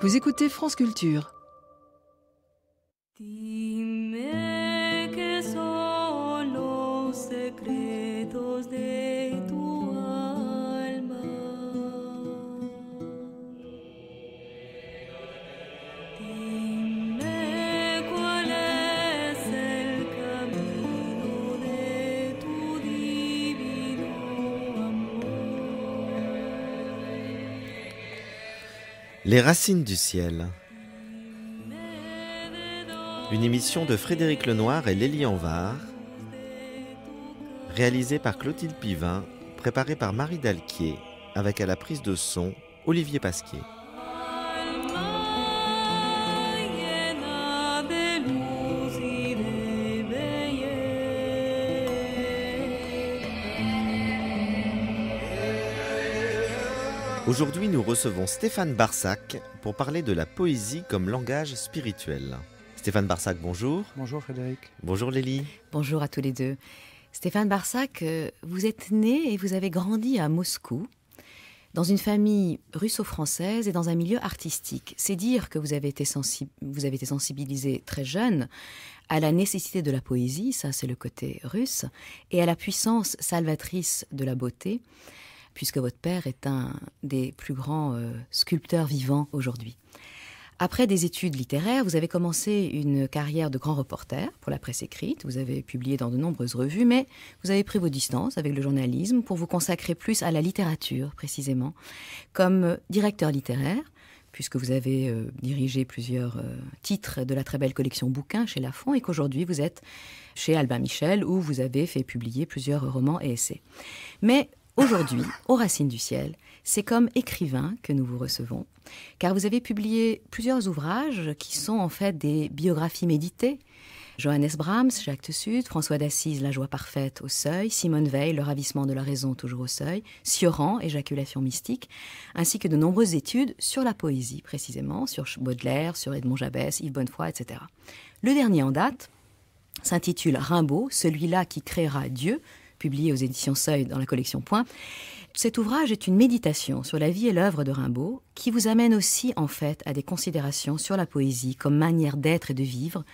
Vous écoutez France Culture. Les racines du ciel. Une émission de Frédéric Lenoir et Lélie Anvar, réalisée par Clotilde Pivin, préparée par Marie Dalquier, avec à la prise de son Olivier Pasquier. Aujourd'hui, nous recevons Stéphane Barsac pour parler de la poésie comme langage spirituel. Stéphane Barsac, bonjour. Bonjour Frédéric. Bonjour Lélie. Bonjour à tous les deux. Stéphane Barsac, euh, vous êtes né et vous avez grandi à Moscou, dans une famille russo-française et dans un milieu artistique. C'est dire que vous avez, été vous avez été sensibilisé très jeune à la nécessité de la poésie, ça c'est le côté russe, et à la puissance salvatrice de la beauté puisque votre père est un des plus grands euh, sculpteurs vivants aujourd'hui. Après des études littéraires, vous avez commencé une carrière de grand reporter pour la presse écrite, vous avez publié dans de nombreuses revues, mais vous avez pris vos distances avec le journalisme pour vous consacrer plus à la littérature précisément, comme euh, directeur littéraire, puisque vous avez euh, dirigé plusieurs titres de la très belle collection bouquins chez Lafont, et qu'aujourd'hui vous êtes chez Albin Michel où vous avez fait publier plusieurs romans et essais. Mais Aujourd'hui, aux Racines du Ciel, c'est comme écrivain que nous vous recevons, car vous avez publié plusieurs ouvrages qui sont en fait des biographies méditées. Johannes Brahms, Jacques de Sud, François d'Assise, La joie parfaite au seuil, Simone Veil, Le ravissement de la raison toujours au seuil, Sioran, Éjaculation mystique, ainsi que de nombreuses études sur la poésie précisément, sur Baudelaire, sur Edmond Jabès, Yves Bonnefoy, etc. Le dernier en date s'intitule Rimbaud, celui-là qui créera Dieu, publié aux éditions Seuil dans la collection Point. Cet ouvrage est une méditation sur la vie et l'œuvre de Rimbaud qui vous amène aussi en fait à des considérations sur la poésie comme manière d'être et de vivre,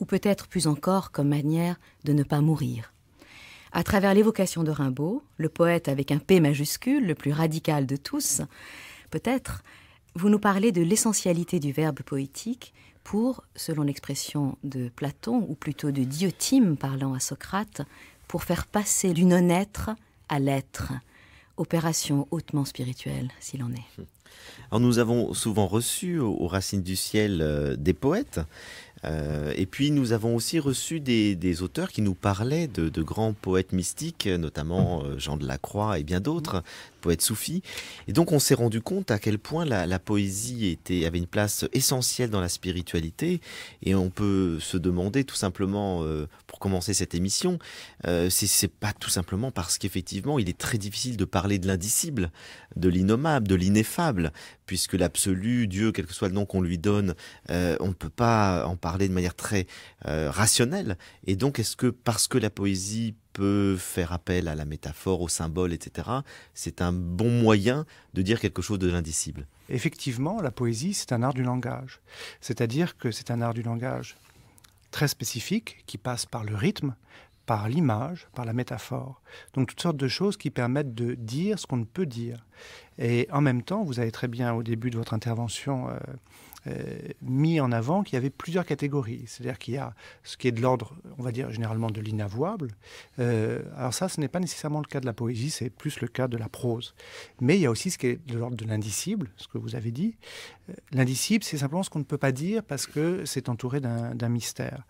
ou peut-être plus encore comme manière de ne pas mourir. À travers l'évocation de Rimbaud, le poète avec un P majuscule, le plus radical de tous, peut-être, vous nous parlez de l'essentialité du verbe poétique pour, selon l'expression de Platon, ou plutôt de Diotime parlant à Socrate, pour faire passer du non-être à l'être. Opération hautement spirituelle, s'il en est. Hmm. Alors nous avons souvent reçu aux Racines du Ciel euh, des poètes, euh, et puis nous avons aussi reçu des, auteurs qui nous parlaient de, grands poètes mystiques, notamment hmm. euh, Jean de la Croix et bien d'autres, être soufi. Et donc on s'est rendu compte à quel point la, poésie était, avait une place essentielle dans la spiritualité. Et on peut se demander tout simplement, euh, pour commencer cette émission, euh, si c'est pas tout simplement parce qu'effectivement il est très difficile de parler de l'indicible, de l'innommable, de l'ineffable, puisque l'absolu, Dieu, quel que soit le nom qu'on lui donne, euh, on ne peut pas en parler de manière très rationnelle. Et donc est-ce que parce que la poésie peut faire appel à la métaphore, au symbole, etc. C'est un bon moyen de dire quelque chose de l'indicible. Effectivement, la poésie, c'est un art du langage. C'est-à-dire que c'est un art du langage très spécifique qui passe par le rythme, par l'image, par la métaphore. Donc toutes sortes de choses qui permettent de dire ce qu'on ne peut dire. Et en même temps, vous avez très bien au début de votre intervention euh, euh, mis en avant qu'il y avait plusieurs catégories. C'est-à-dire qu'il y a ce qui est de l'ordre, on va dire généralement de l'inavouable. Euh, alors ça, ce n'est pas nécessairement le cas de la poésie, c'est plus le cas de la prose. Mais il y a aussi ce qui est de l'ordre de l'indicible, ce que vous avez dit. Euh, l'indicible, c'est simplement ce qu'on ne peut pas dire parce que c'est entouré d'un mystère.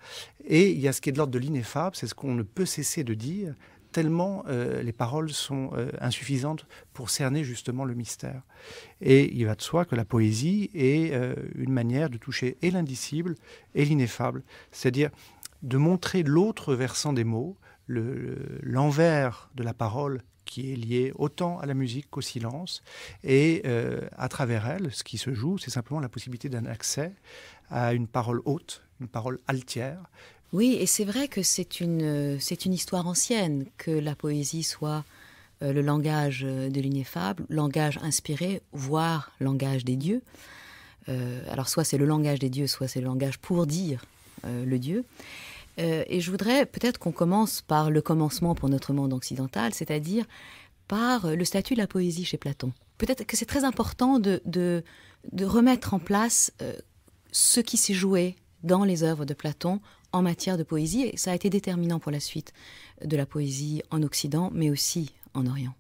Et il y a ce qui est de l'ordre de l'ineffable, c'est ce qu'on ne peut cesser de dire tellement euh, les paroles sont euh, insuffisantes pour cerner justement le mystère. Et il va de soi que la poésie est euh, une manière de toucher et l'indicible et l'ineffable, c'est-à-dire de montrer l'autre versant des mots, l'envers de la parole qui est liée autant à la musique qu'au silence. Et à travers elle, ce qui se joue, c'est simplement la possibilité d'un accès à une parole haute, une parole altière, oui, et c'est vrai que euh, c'est une, histoire ancienne que la poésie soit euh, le langage euh, de l'ineffable, langage inspiré, voire langage des dieux. alors soit c'est le langage des dieux, soit c'est le langage pour dire le dieu. et je voudrais peut-être qu'on commence par le commencement pour notre monde occidental, c'est-à-dire par le statut de la poésie chez Platon. Peut-être que c'est très important de, de, remettre en place ce qui s'est joué dans les œuvres de Platon en matière de poésie. Et ça a été déterminant pour la suite de la poésie en Occident, mais aussi en Orient.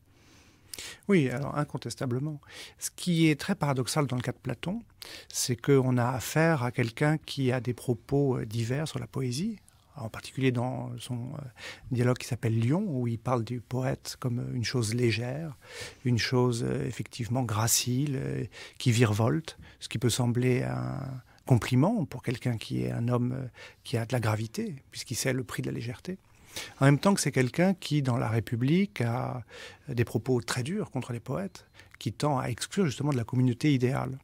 Oui, alors incontestablement. Ce qui est très paradoxal dans le cas de Platon, c'est qu'on a affaire à quelqu'un qui a des propos euh, divers sur la poésie, en particulier dans son euh, dialogue qui s'appelle Lyon, où il parle du poète comme euh, une chose légère, une chose effectivement gracile, qui virevolte, ce qui peut sembler un, compliment pour quelqu'un qui est un homme euh, qui a de la gravité, puisqu'il sait le prix de la légèreté. En même temps que c'est quelqu'un qui, dans la République, a euh, des propos très durs contre les poètes, qui tend à exclure justement de la communauté idéale.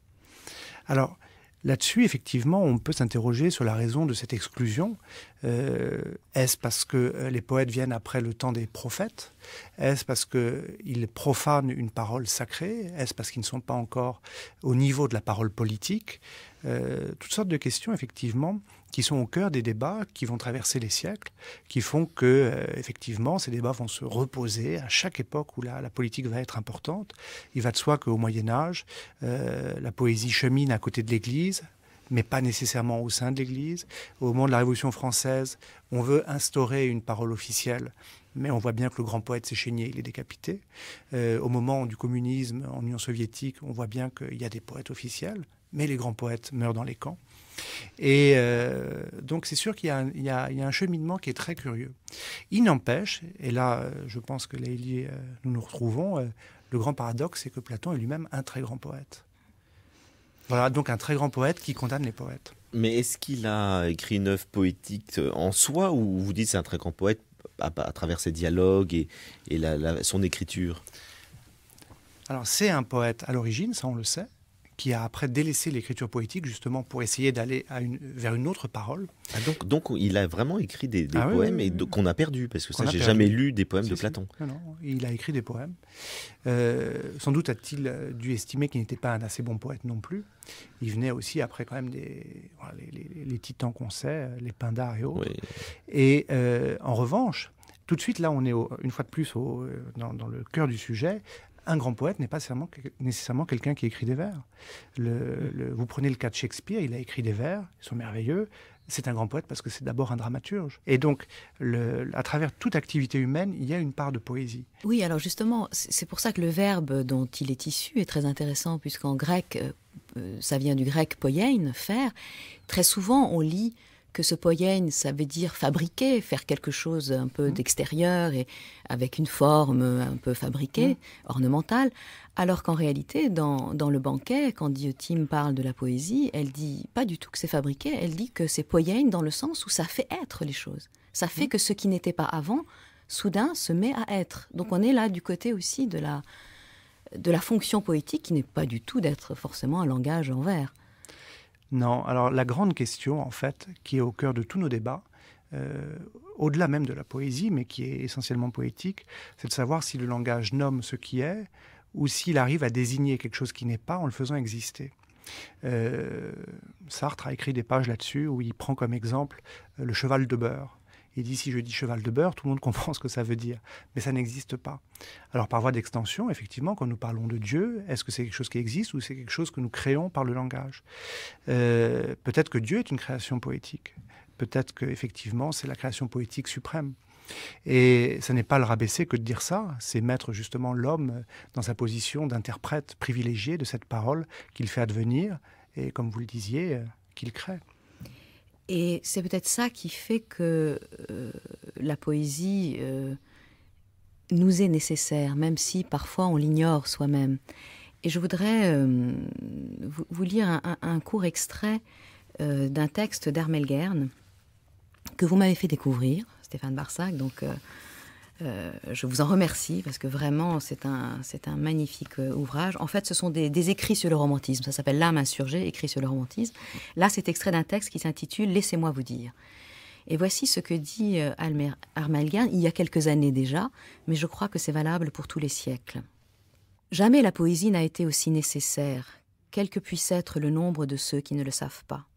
Alors, Là-dessus, effectivement, on peut s'interroger sur la raison de cette exclusion. Euh, est-ce parce que les poètes viennent après le temps des prophètes Est-ce parce qu'ils profanent une parole sacrée Est-ce parce qu'ils ne sont pas encore au niveau de la parole politique euh, toutes sortes de questions, effectivement, qui sont au cœur des débats qui vont traverser les siècles, qui font que, euh, effectivement, ces débats vont se reposer à chaque époque où la, politique va être importante. Il va de soi qu'au Moyen-Âge, euh, la poésie chemine à côté de l'Église, mais pas nécessairement au sein de l'Église. Au moment de la Révolution française, on veut instaurer une parole officielle, mais on voit bien que le grand poète s'est chaîné, il est décapité. au moment du communisme en Union soviétique, on voit bien qu'il y a des poètes officiels, mais les grands poètes meurent dans les camps. Et euh, donc c'est sûr qu'il y, a un cheminement qui est très curieux. Il n'empêche, et là euh, je pense que là euh, nous nous retrouvons, le grand paradoxe c'est que Platon est lui-même un très grand poète. Voilà, donc un très grand poète qui condamne les poètes. Mais est-ce qu'il a écrit une œuvre poétique en soi ou vous dites c'est un très grand poète à, travers ses dialogues et, son écriture Alors c'est un poète à l'origine, ça on le sait qui a après délaissé l'écriture poétique justement pour essayer d'aller une, vers une autre parole. Ah, donc, donc il a vraiment écrit des, ah poèmes et qu'on a perdu parce que ça, j'ai jamais lu des poèmes de Platon. Non, non, il a écrit des poèmes. Euh, sans doute a-t-il euh, dû estimer qu'il n'était pas un assez bon poète non plus. Il venait aussi après quand même des les, titans qu'on sait, euh, les Pindars et autres. Et en revanche, tout de suite, là, on est une fois de plus au, dans, dans, le cœur du sujet un grand poète n'est pas nécessairement, quelqu'un qui écrit des vers. Mm. vous prenez le cas de Shakespeare, il a écrit des vers, ils sont merveilleux. C'est un grand poète parce que c'est d'abord un dramaturge. Et donc, à travers toute activité humaine, il y a une part de poésie. Oui, alors justement, c'est pour ça que le verbe dont il est issu est très intéressant, puisqu'en grec, euh, euh, ça vient du grec poiein, faire. Très souvent, on lit que ce poyen, ça veut dire fabriquer, faire quelque chose un peu mmh. d'extérieur et avec une forme un peu fabriquée, mmh. ornementale, alors qu'en réalité, dans, le banquet, quand Diotime parle de la poésie, elle dit pas du tout que c'est fabriqué, elle dit que c'est poyen dans le sens où ça fait être les choses. Ça fait mmh. que ce qui n'était pas avant, soudain, se met à être. Donc on est là du côté aussi de la, de la fonction poétique qui n'est pas du tout d'être forcément un langage en vers. Non, alors la grande question, en fait, qui est au cœur de tous nos débats, euh, au-delà même de la poésie, mais qui est essentiellement poétique, c'est de savoir si le langage nomme ce qui est ou s'il arrive à désigner quelque chose qui n'est pas en le faisant exister. Euh, Sartre a écrit des pages là-dessus où il prend comme exemple le cheval de beurre. Il dit si je dis cheval de beurre, tout le monde comprend ce que ça veut dire. Mais ça n'existe pas. Alors par voie d'extension, effectivement, quand nous parlons de Dieu, est-ce que c'est quelque chose qui existe ou c'est quelque chose que nous créons par le langage euh, Peut-être que Dieu est une création poétique. Peut-être que effectivement, c'est la création poétique suprême. Et ce n'est pas le rabaisser que de dire ça, c'est mettre justement l'homme dans sa position d'interprète privilégié de cette parole qu'il fait advenir et, comme vous le disiez, euh, qu'il crée. Et c'est peut-être ça qui fait que euh, la poésie euh, nous est nécessaire, même si parfois on l'ignore soi-même. Et je voudrais euh, vous, lire un, court extrait d'un texte d'Armel Gern que vous m'avez fait découvrir, Stéphane Barsac, donc euh, je vous en remercie parce que vraiment c'est un, c'est un magnifique euh, ouvrage. En fait, ce sont des, écrits sur le romantisme. Ça s'appelle L'âme insurgée, écrit sur le romantisme. Là, c'est extrait d'un texte qui s'intitule Laissez-moi vous dire. Et voici ce que dit euh, Almer, il y a quelques années déjà, mais je crois que c'est valable pour tous les siècles. Jamais la poésie n'a été aussi nécessaire, quel que puisse être le nombre de ceux qui ne le savent pas,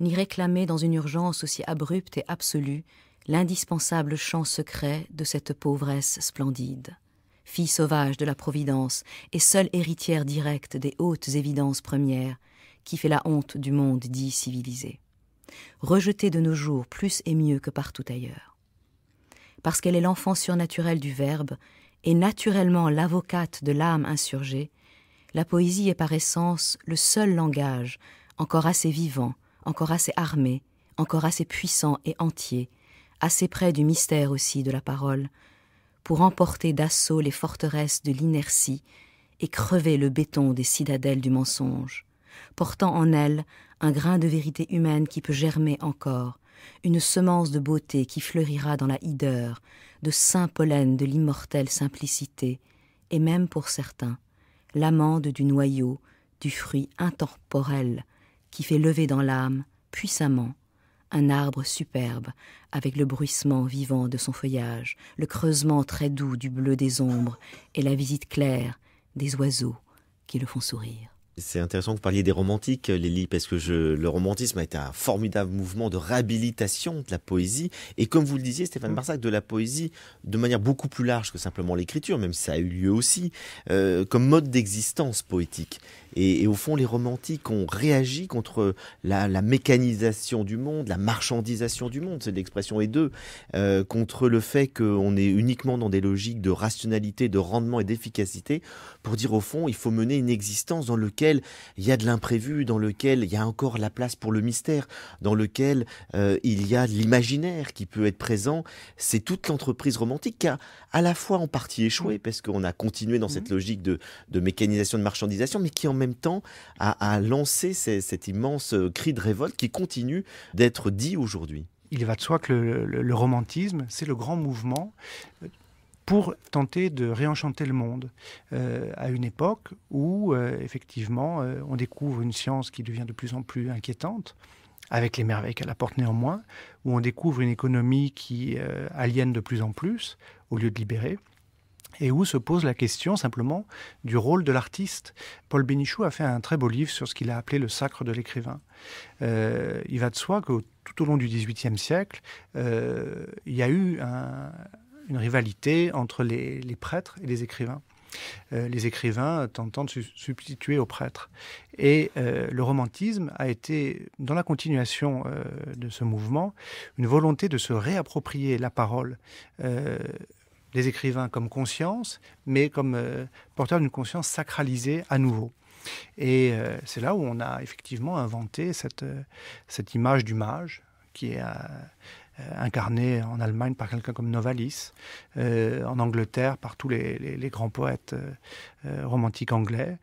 ni réclamée dans une urgence aussi abrupte et absolue l'indispensable chant secret de cette pauvresse splendide, fille sauvage de la Providence et seule héritière directe des hautes évidences premières, qui fait la honte du monde dit civilisé, rejetée de nos jours plus et mieux que partout ailleurs. Parce qu'elle est l'enfant surnaturel du Verbe et naturellement l'avocate de l'âme insurgée, la poésie est par essence le seul langage, encore assez vivant, encore assez armé, encore assez puissant et entier, assez près du mystère aussi de la parole, pour emporter d'assaut les forteresses de l'inertie et crever le béton des citadelles du mensonge, portant en elle un grain de vérité humaine qui peut germer encore, une semence de beauté qui fleurira dans la hideur, de saint pollen de l'immortelle simplicité, et même pour certains, l'amande du noyau, du fruit intemporel, qui fait lever dans l'âme, puissamment, un arbre superbe, avec le bruissement vivant de son feuillage, le creusement très doux du bleu des ombres et la visite claire des oiseaux qui le font sourire. C'est intéressant que vous parliez des romantiques, Lélie, parce que je, le romantisme a été un formidable mouvement de réhabilitation de la poésie. Et comme vous le disiez, Stéphane mm. Marsac, de la poésie de manière beaucoup plus large que simplement l'écriture, même si ça a eu lieu aussi, euh, comme mode d'existence poétique. Et, au fond, les romantiques ont réagi contre la, mécanisation du monde, la marchandisation du monde, c'est l'expression et deux, euh, contre le fait qu'on est uniquement dans des logiques de rationalité, de rendement et d'efficacité, pour dire au fond, il faut mener une existence dans laquelle il y a de l'imprévu, dans lequel il y a encore la place pour le mystère, dans lequel euh, il y a l'imaginaire qui peut être présent. C'est toute l'entreprise romantique qui a à la fois en partie échoué, parce qu'on a continué dans cette mm-hmm. logique de, mécanisation, de marchandisation, mais qui en même temps a, lancé cet immense euh, cri de révolte qui continue d'être dit aujourd'hui. Il va de soi que le romantisme, c'est le grand mouvement pour tenter de réenchanter le monde euh, à une époque où, euh, effectivement, euh, on découvre une science qui devient de plus en plus inquiétante, avec les merveilles qu'elle apporte néanmoins, où on découvre une économie qui aliène de plus en plus, au lieu de libérer, et où se pose la question simplement du rôle de l'artiste. Paul Bénichou a fait un très beau livre sur ce qu'il a appelé le sacre de l'écrivain. il va de soi que tout au long du XVIIIe siècle, il y a eu un, une rivalité entre les, prêtres et les écrivains. Euh, les écrivains tentant de se substituer aux prêtres. Et euh, le romantisme a été, dans la continuation euh, de ce mouvement, une volonté de se réapproprier la parole. des écrivains comme conscience, mais comme porteur d'une conscience sacralisée à nouveau. Et c'est là où on a effectivement inventé cette, cette image du mage, qui est euh, incarné en Allemagne par quelqu'un comme Novalis, euh, en Angleterre par tous les, grands poètes euh, romantiques anglais,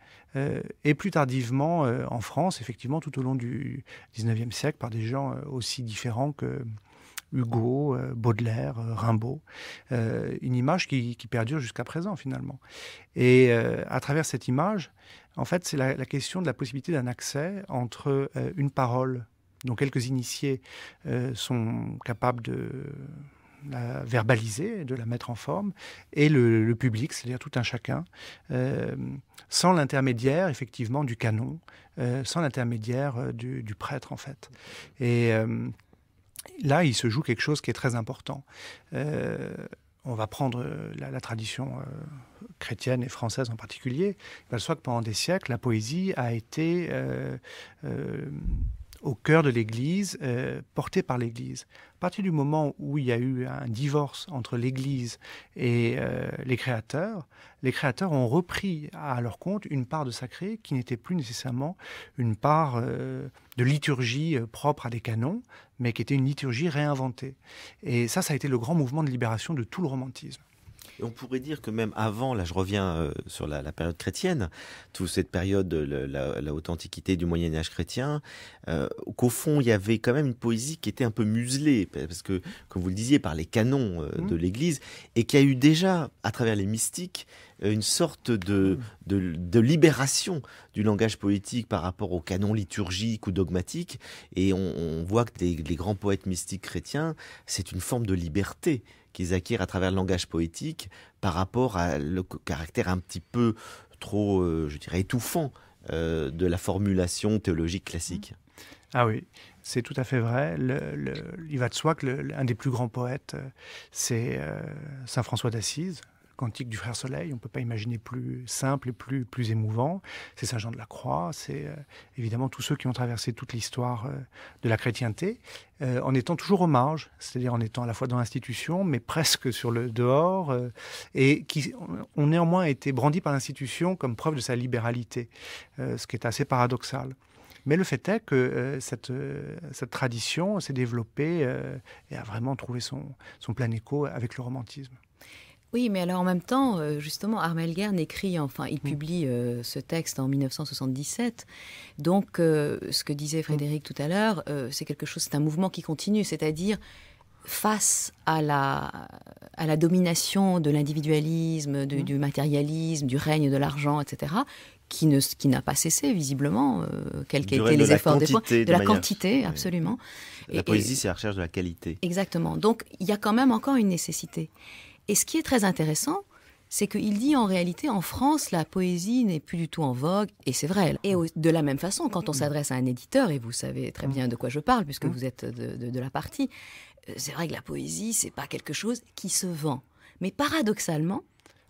et plus tardivement en France, effectivement, tout au long du XIXe siècle, par des gens aussi différents que... Hugo, Baudelaire, Rimbaud, une image qui, perdure jusqu'à présent finalement. Et à travers cette image, en fait, c'est la, question de la possibilité d'un accès entre une parole dont quelques initiés euh, sont capables de la verbaliser, de la mettre en forme, et le, public, c'est-à-dire tout un chacun, euh, sans l'intermédiaire effectivement du canon, euh, sans l'intermédiaire du, prêtre en fait. Et là, il se joue quelque chose qui est très important on va prendre la, tradition chrétienne et française en particulier, il va que pendant des siècles, la poésie a été au cœur de l'Église, euh, porté par l'Église. À partir du moment où il y a eu un divorce entre l'Église et euh, les créateurs, les créateurs ont repris à leur compte une part de sacré qui n'était plus nécessairement une part euh, de liturgie propre à des canons, mais qui était une liturgie réinventée. Et ça, ça a été le grand mouvement de libération de tout le romantisme on pourrait dire que même avant, là je reviens euh, sur la, période chrétienne, toute cette période, de euh, la du Moyen Âge chrétien, euh, qu'au fond il y avait quand même une poésie qui était un peu muselée, parce que, comme vous le disiez, par les canons mmh. de l'Église, et qui a eu déjà, à travers les mystiques, une sorte mmh. de, libération du langage poétique par rapport aux canons liturgiques ou dogmatiques. Et on, voit que les, grands poètes mystiques chrétiens, c'est une forme de liberté qu'ils acquièrent à travers le langage poétique par rapport à le caractère un petit peu trop, euh, je dirais, étouffant euh, de la formulation théologique classique. Mmh. Ah oui, c'est tout à fait vrai. Le, il va de soi que l'un des plus grands poètes, euh, c'est Saint François d'Assise, Cantique du Frère Soleil. On ne peut pas imaginer plus simple et plus, plus émouvant. C'est Saint Jean de la Croix, c'est euh, évidemment tous ceux qui ont traversé toute l'histoire euh, de la chrétienté, euh, en étant toujours au marge, c'est-à-dire en étant à la fois dans l'institution, mais presque sur le dehors, et qui ont néanmoins été brandis par l'institution comme preuve de sa libéralité, ce qui est assez paradoxal. Mais le fait est que cette, cette, tradition s'est développée et a vraiment trouvé son, son plein écho avec le romantisme. Oui, mais alors en même temps, euh, justement, Armel Gern écrit, enfin, il mm. publie euh, ce texte en 1977. Donc, euh, ce que disait mm. Frédéric tout à l'heure, c'est quelque chose, c'est un mouvement qui continue, c'est-à-dire face à la, à la domination de l'individualisme, mm. du, matérialisme, du règne de l'argent, etc., qui ne qui n'a pas cessé visiblement quels quels qu'étaient les efforts des fois de, la quantité absolument. La poésie c'est la recherche de la qualité. Exactement. Donc il y a quand même encore une nécessité. Et ce qui est très intéressant, c'est qu'il dit en réalité en France la poésie n'est plus du tout en vogue et c'est vrai. Et de la même façon, quand on mm. s'adresse à un éditeur et vous savez très mm. bien de quoi je parle puisque mm. vous êtes de, la partie, euh, c'est vrai que la poésie c'est pas quelque chose qui se vend. Mais paradoxalement,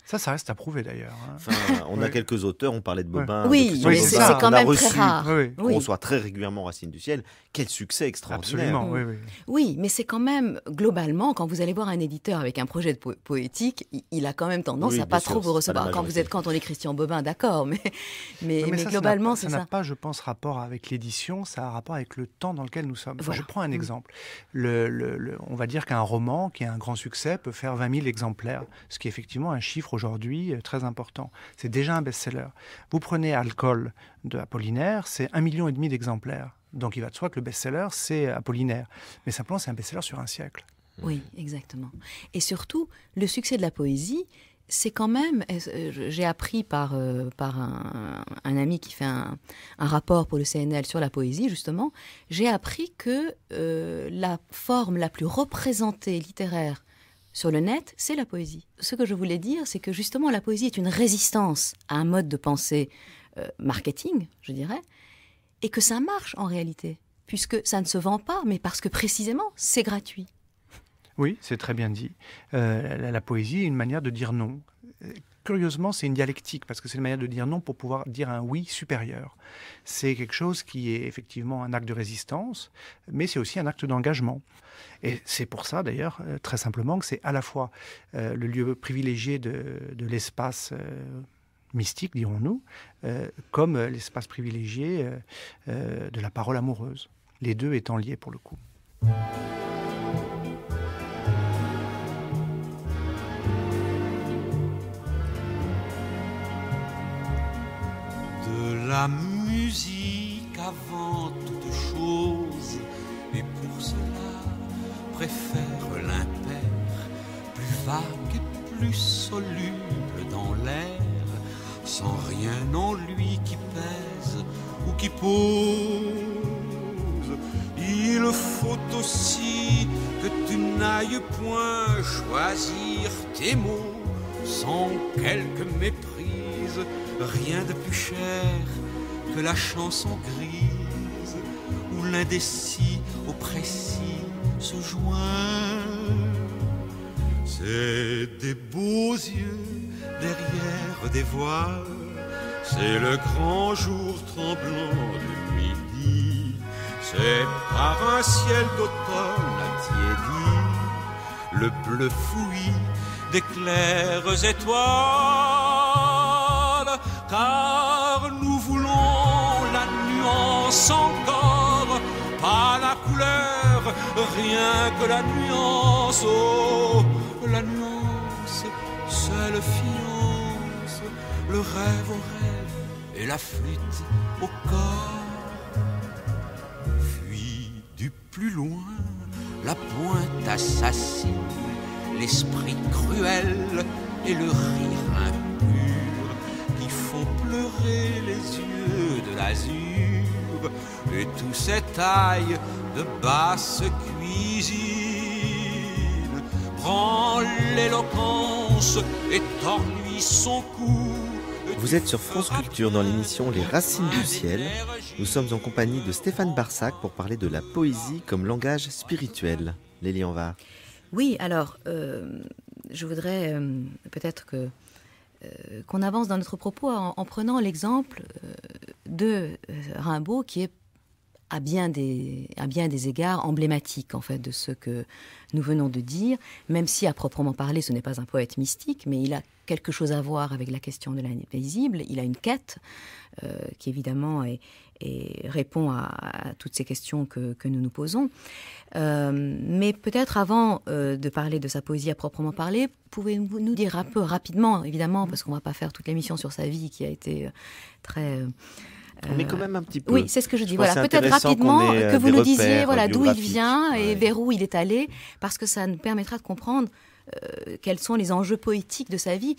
ça, ça reste à prouver d'ailleurs. Hein. on a quelques auteurs, on parlait de Bobin. Oui, mais c'est quand même très rare. On reçoit très régulièrement Racine du Ciel. Quel succès extraordinaire. Absolument, oui, mais c'est quand même, globalement, quand vous allez voir un éditeur avec un projet de poétique, il a quand même tendance à pas trop vous recevoir. Quand vous êtes, quand on est Christian Bobin, d'accord, mais, mais, globalement, c'est ça. Ça n'a pas, je pense, rapport avec l'édition, ça a rapport avec le temps dans lequel nous sommes. je prends un mm. exemple. on va dire qu'un roman qui est un grand succès peut faire 20 000 exemplaires, ce qui est effectivement un chiffre aujourd'hui euh, très important. C'est déjà un best-seller. Vous prenez Alcool de Apollinaire, c'est un million et demi d'exemplaires. Donc il va de soi que le best-seller, c'est Apollinaire. Mais simplement, c'est un best-seller sur un siècle. Oui, exactement. Et surtout, le succès de la poésie, c'est quand même, euh, j'ai appris par, euh, par un, ami qui fait un, rapport pour le CNL sur la poésie, justement, j'ai appris que la forme la plus représentée littéraire sur le net, c'est la poésie. Ce que je voulais dire, c'est que justement la poésie est une résistance à un mode de pensée euh, marketing, je dirais, et que ça marche en réalité, puisque ça ne se vend pas, mais parce que précisément, c'est gratuit. Oui, c'est très bien dit. Euh, la, poésie est une manière de dire non curieusement, c'est une dialectique, parce que c'est une manière de dire non pour pouvoir dire un oui supérieur. C'est quelque chose qui est effectivement un acte de résistance, mais c'est aussi un acte d'engagement. Et c'est pour ça, d'ailleurs, euh, très simplement, que c'est à la fois euh, le lieu privilégié de, l'espace. Euh, mystique, dirons-nous, comme l'espace privilégié de la parole amoureuse, les deux étant liés pour le coup. La musique avant toute chose, et pour cela préfère l'impair, plus vague et plus soluble dans l'air, sans rien en lui qui pèse ou qui pose. Il faut aussi que tu n'ailles point choisir tes mots sans quelque méprise Rien de plus cher que la chanson grise où l'indécis au précis se joint. C'est des beaux yeux derrière des voiles, c'est le grand jour tremblant de midi, c'est par un ciel d'automne attiédi, le bleu fouillis des claires étoiles car nous voulons la nuance encore, pas la couleur, rien que la nuance. Oh, la nuance, seule fiance, le rêve au rêve et la fuite au corps. Fuis du plus loin la pointe assassine, l'esprit cruel et le rire les yeux de l'azur et de basse cuisine. et son cou. Vous êtes sur France Culture dans l'émission Les Racines du Ciel. Nous sommes en compagnie de Stéphane Barsac pour parler de la poésie comme langage spirituel. Lélie va. Oui, alors, euh, je voudrais euh, peut-être que euh, qu'on avance dans notre propos en, prenant l'exemple euh, de euh, Rimbaud qui est à bien, des, bien des égards emblématique en fait de ce que nous venons de dire, même si à proprement parler ce n'est pas un poète mystique, mais il a quelque chose à voir avec la question de l'invisible, paisible, il a une quête qui évidemment est, et répond à, toutes ces questions que, nous nous posons. Euh, mais peut-être avant euh, de parler de sa poésie à proprement parler, pouvez-vous nous dire un peu rapidement, évidemment, parce qu'on ne va pas faire toute l'émission sur sa vie qui a été euh, très... mais quand même un petit peu. Oui, c'est ce que je dis. voilà, peut-être rapidement que vous nous disiez voilà d'où il vient et vers où il est allé, parce que ça nous permettra de comprendre quels sont les enjeux poétiques de sa vie,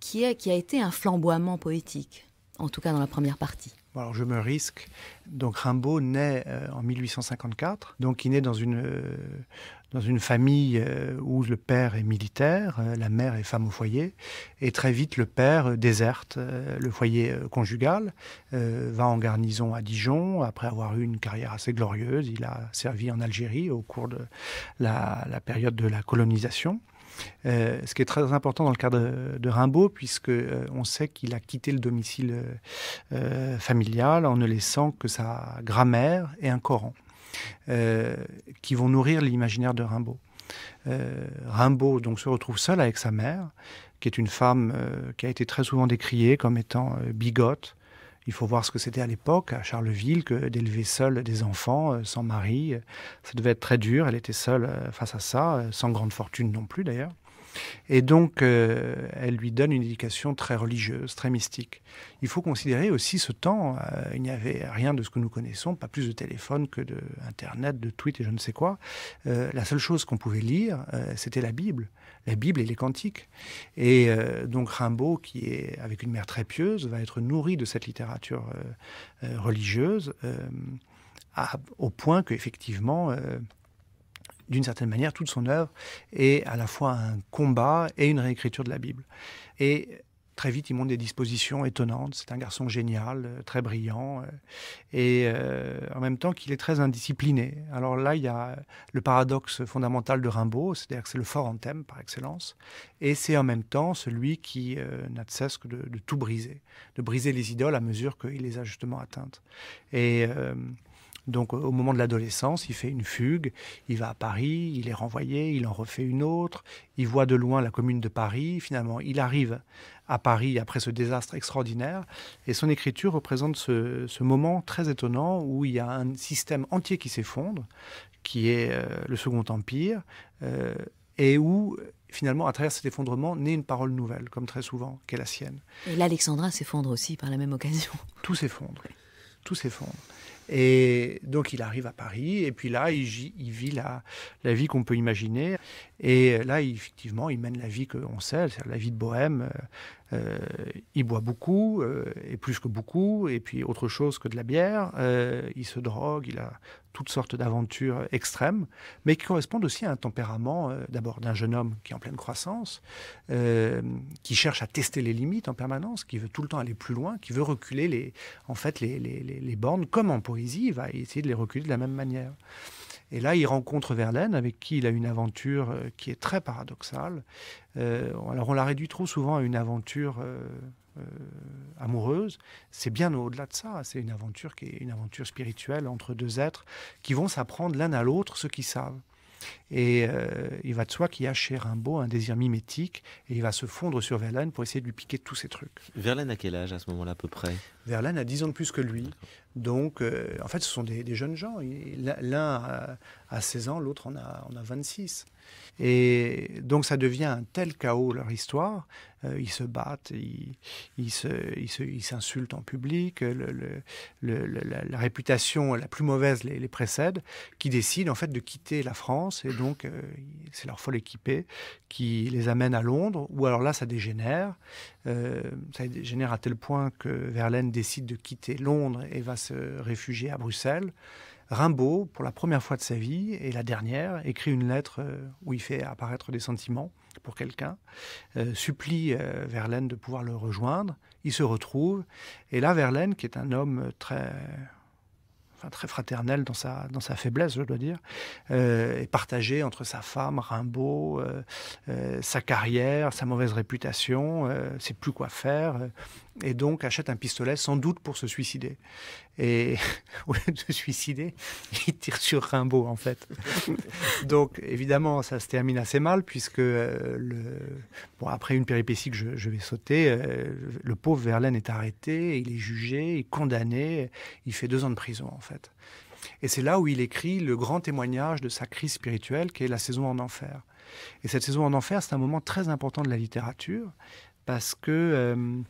qui, est, qui a été un flamboiement poétique, en tout cas dans la première partie alors je me risque. Donc Rimbaud naît euh, en 1854, donc il naît dans une, euh, famille euh, où le père est militaire, la mère est femme au foyer, et très vite le père déserte le foyer conjugal, va en garnison à Dijon, après avoir eu une carrière assez glorieuse, il a servi en Algérie au cours de la période de la colonisation. Euh, ce qui est très important dans le cas de, Rimbaud, puisque euh, on sait qu'il a quitté le domicile euh, familial en ne laissant que sa grammaire et un Coran, qui vont nourrir l'imaginaire de Rimbaud. Rimbaud donc se retrouve seul avec sa mère, qui est une femme qui a été très souvent décriée comme étant bigote, il faut voir ce que c'était à l'époque, à Charleville, que d'élever seul des enfants, euh, sans mari. Ça devait être très dur. Elle était seule euh, face à ça, euh, sans grande fortune non plus d'ailleurs. Et donc, euh, elle lui donne une éducation très religieuse, très mystique. Il faut considérer aussi ce temps, euh, il n'y avait rien de ce que nous connaissons, pas plus de téléphone que d'Internet, de, de tweets et je ne sais quoi. Euh, la seule chose qu'on pouvait lire, c'était la Bible. La Bible et les cantiques. Et donc Rimbaud, qui est avec une mère très pieuse, va être nourri de cette littérature religieuse, au point qu'effectivement... effectivement d'une certaine manière, toute son œuvre est à la fois un combat et une réécriture de la Bible. Et très vite, il montre des dispositions étonnantes. C'est un garçon génial, euh, très brillant, euh, et euh, en même temps qu'il est très indiscipliné. Alors là, il y a le paradoxe fondamental de Rimbaud, c'est-à-dire que c'est le fort en thème par excellence, et c'est en même temps celui qui n'a de cesse que de, tout briser, de briser les idoles à mesure qu'il les a justement atteintes. Et. Donc au moment de l'adolescence, il fait une fugue, il va à Paris, il est renvoyé, il en refait une autre, il voit de loin la commune de Paris, finalement il arrive à Paris après ce désastre extraordinaire, et son écriture représente ce, moment très étonnant où il y a un système entier qui s'effondre, qui est euh, le Second Empire, euh, et où finalement, à travers cet effondrement, naît une parole nouvelle, comme très souvent, qui est la sienne. Et l'Alexandra s'effondre aussi par la même occasion. Tout s'effondre. Tout s'effondre. Et donc il arrive à Paris, et puis là, il, vit la vie qu'on peut imaginer. Et là, effectivement, il mène la vie qu'on sait, c'est la vie de bohème. Euh, euh, il boit beaucoup, euh, et plus que beaucoup, et puis autre chose que de la bière. il se drogue, il a toutes sortes d'aventures extrêmes, mais qui correspondent aussi à un tempérament d'abord d'un jeune homme qui est en pleine croissance, qui cherche à tester les limites en permanence, qui veut tout le temps aller plus loin, qui veut reculer les, en fait les, les, les, les bornes, comme en poésie, il va essayer de les reculer de la même manière. Et là, il rencontre Verlaine, avec qui il a une aventure euh, qui est très paradoxale. Euh, alors, on la réduit trop souvent à une aventure euh, amoureuse. C'est bien au-delà de ça. C'est une aventure qui est une aventure spirituelle entre deux êtres qui vont s'apprendre l'un à l'autre ce qu'ils savent. Et euh, il va de soi qu'il y a chez Rimbaud un désir mimétique et il va se fondre sur Verlaine pour essayer de lui piquer tous ses trucs. Verlaine a quel âge à ce moment-là à peu près Verlaine a 10 ans de plus que lui. Donc euh, en fait ce sont des, jeunes gens. L'un a, seize 16 ans, l'autre en a, en a 26. Et donc ça devient un tel chaos leur histoire euh, ils se battent, ils, ils s'insultent se, ils en public, euh, le, la, réputation la plus mauvaise les, précède, qui décident en fait de quitter la France, et donc euh, c'est leur folle équipée qui les amène à Londres, ou alors là ça dégénère, ça dégénère à tel point que Verlaine décide de quitter Londres et va se réfugier à Bruxelles. Rimbaud, pour la première fois de sa vie et la dernière, écrit une lettre où il fait apparaître des sentiments pour quelqu'un, euh, supplie euh, Verlaine de pouvoir le rejoindre. il se retrouve, Et là, Verlaine, qui est un homme très, très fraternel dans sa, dans sa faiblesse, je dois dire, euh, est partagé entre sa femme, Rimbaud, sa carrière, sa mauvaise réputation, c'est sait plus quoi faire et donc achète un pistolet sans doute pour se suicider. Et au lieu de se suicider, il tire sur Rimbaud en fait. donc évidemment, ça se termine assez mal puisque euh, le... bon, après une péripétie que je, vais sauter, euh, le pauvre Verlaine est arrêté, il est jugé, il est condamné, il fait deux ans de prison en fait. Et c'est là où il écrit le grand témoignage de sa crise spirituelle qui est la saison en enfer. Et cette saison en enfer, c'est un moment très important de la littérature parce que... Euh,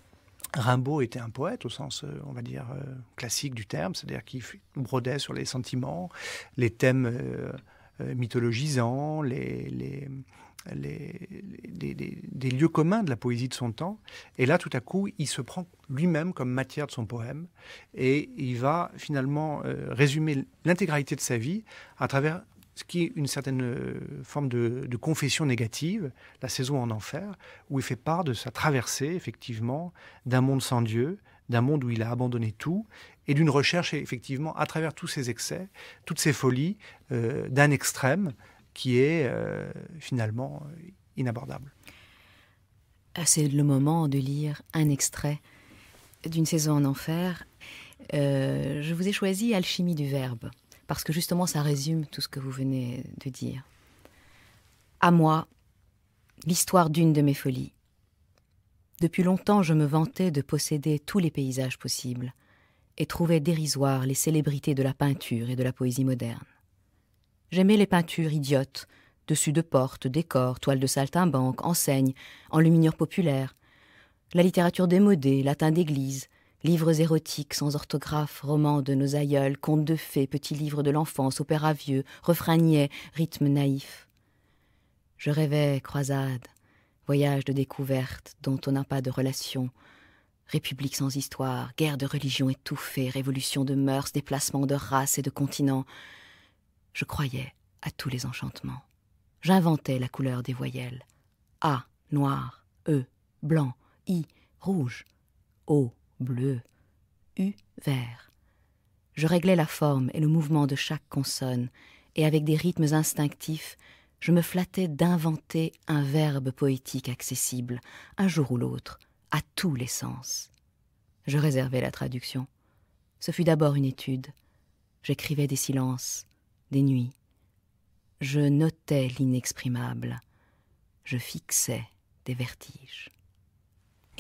Rimbaud était un poète au sens, euh, on va dire, euh, classique du terme, c'est-à-dire qu'il brodait sur les sentiments, les thèmes euh, mythologisants, les, les, les, lieux communs de la poésie de son temps. Et là, tout à coup, il se prend lui-même comme matière de son poème et il va finalement résumer l'intégralité de sa vie à travers ce qui est une certaine euh, forme de, confession négative, la saison en enfer, où il fait part de sa traversée, effectivement, d'un monde sans Dieu, d'un monde où il a abandonné tout, et d'une recherche, effectivement, à travers tous ses excès, toutes ses folies, euh, d'un extrême qui est euh, finalement inabordable. Ah, c'est le moment de lire un extrait d'une saison en enfer. je vous ai choisi Alchimie du Verbe parce que justement ça résume tout ce que vous venez de dire. À moi, l'histoire d'une de mes folies. Depuis longtemps, je me vantais de posséder tous les paysages possibles et trouvais dérisoires les célébrités de la peinture et de la poésie moderne. J'aimais les peintures idiotes, dessus de portes, décors, toiles de saltimbanque, enseignes, enluminures populaires, la littérature démodée, latin d'église, Livres érotiques sans orthographe, romans de nos aïeuls, contes de fées, petits livres de l'enfance, opéra vieux, refrains niais, rythmes naïfs. Je rêvais croisade, voyage de découverte dont on n'a pas de relation, république sans histoire, guerre de religion étouffée, révolution de mœurs, déplacements de races et de continents. Je croyais à tous les enchantements. J'inventais la couleur des voyelles. A, noir, E, blanc, I, rouge, O, bleu, U vert. Je réglais la forme et le mouvement de chaque consonne, et avec des rythmes instinctifs, je me flattais d'inventer un verbe poétique accessible, un jour ou l'autre, à tous les sens. Je réservais la traduction. Ce fut d'abord une étude. J'écrivais des silences, des nuits. Je notais l'inexprimable. Je fixais des vertiges.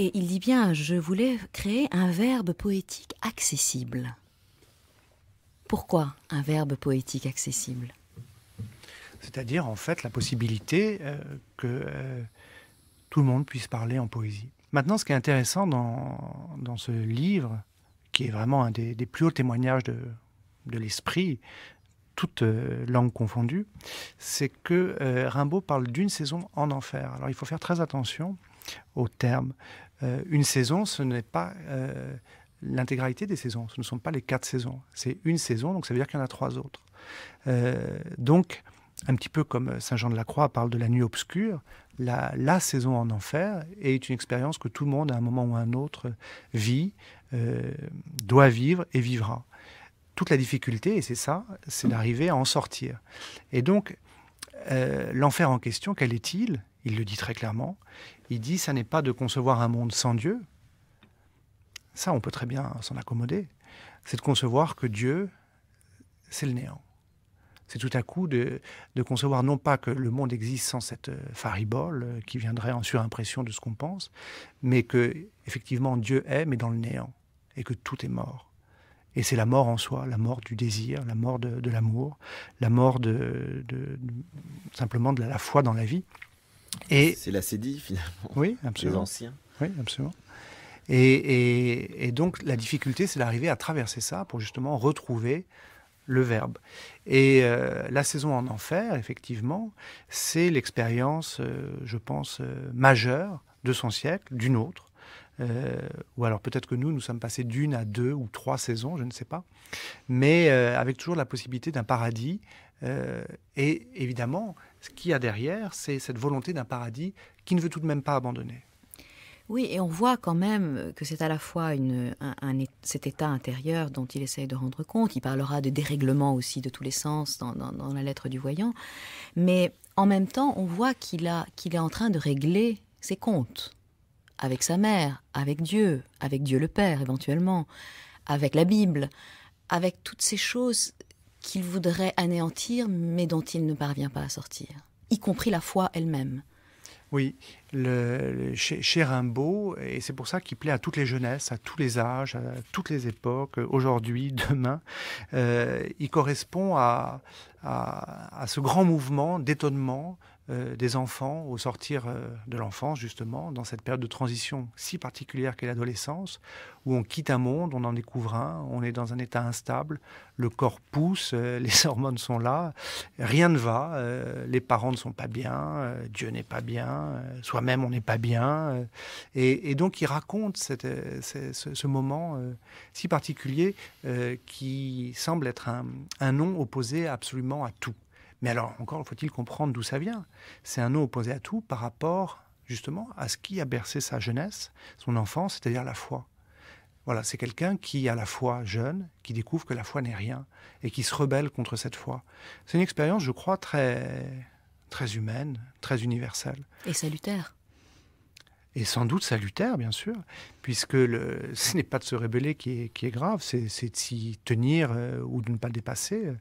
Et il dit bien, je voulais créer un verbe poétique accessible. Pourquoi un verbe poétique accessible C'est-à-dire en fait la possibilité euh, que euh, tout le monde puisse parler en poésie. Maintenant, ce qui est intéressant dans, ce livre, qui est vraiment un des, plus hauts témoignages de, l'esprit, toute euh, langue confondue, c'est que Rimbaud parle d'une saison en enfer. Alors il faut faire très attention aux termes. Euh, une saison, ce n'est pas euh, l'intégralité des saisons, ce ne sont pas les quatre saisons. C'est une saison, donc ça veut dire qu'il y en a trois autres. Euh, donc, un petit peu comme Saint Jean de la Croix parle de la nuit obscure, la, la, saison en enfer est une expérience que tout le monde, à un moment ou à un autre, vit, doit vivre et vivra. Toute la difficulté, et c'est ça, c'est d'arriver à en sortir. Et donc, l'enfer en question, quel est-il Il le dit très clairement. Il dit ça n'est pas de concevoir un monde sans Dieu. Ça, on peut très bien s'en accommoder. C'est de concevoir que Dieu, c'est le néant. C'est tout à coup de, concevoir non pas que le monde existe sans cette euh, faribole euh, qui viendrait en surimpression de ce qu'on pense, mais que effectivement Dieu est, mais dans le néant, et que tout est mort. Et c'est la mort en soi, la mort du désir, la mort de, l'amour, la mort de, simplement de la foi dans la vie. Et c'est la CDI finalement. Oui, absolument. c'est Oui, absolument. Et, donc la difficulté, c'est d'arriver à traverser ça pour justement retrouver le verbe. Et euh, la saison en enfer, effectivement, c'est l'expérience, euh, je pense, euh, majeure de son siècle, d'une autre. ou alors peut-être que nous, nous sommes passés d'une à deux ou trois saisons, je ne sais pas. Mais avec toujours la possibilité d'un paradis. et évidemment, ce qu'il y a derrière, c'est cette volonté d'un paradis qui ne veut tout de même pas abandonner. Oui, et on voit quand même que c'est à la fois cet état intérieur dont il essaye de rendre compte. Il parlera de dérèglement aussi de tous les sens dans, la lettre du voyant. Mais en même temps, on voit qu'il qu'il est en train de régler ses comptes avec sa mère, avec Dieu, avec Dieu le Père éventuellement, avec la Bible, avec toutes ces choses qu'il voudrait anéantir, mais dont il ne parvient pas à sortir, y compris la foi elle-même. Oui, le, chez, Rimbaud, et c'est pour ça qu'il plaît à toutes les jeunesses, à tous les âges, à toutes les époques, aujourd'hui, demain, euh, il correspond à, ce grand mouvement d'étonnement, euh, des enfants au sortir euh, de l'enfance, justement, dans cette période de transition si particulière qu'est l'adolescence, où on quitte un monde, on en découvre un, on est dans un état instable, le corps pousse, euh, les hormones sont là, rien ne va, les parents ne sont pas bien, Dieu n'est pas bien, soi-même on n'est pas bien. Et, donc il raconte ce, moment si particulier qui semble être un nom opposé absolument à tout. Mais alors, encore faut-il comprendre d'où ça vient. C'est un nom opposé à tout par rapport justement à ce qui a bercé sa jeunesse, son enfance, c'est-à-dire la foi. Voilà, c'est quelqu'un qui à la fois jeune, qui découvre que la foi n'est rien et qui se rebelle contre cette foi. C'est une expérience, je crois, très très humaine, très universelle. Et salutaire et sans doute salutaire, bien sûr, puisque le, ce n'est pas de se rébeller qui est, grave, c'est de s'y tenir euh, ou de ne pas le dépasser.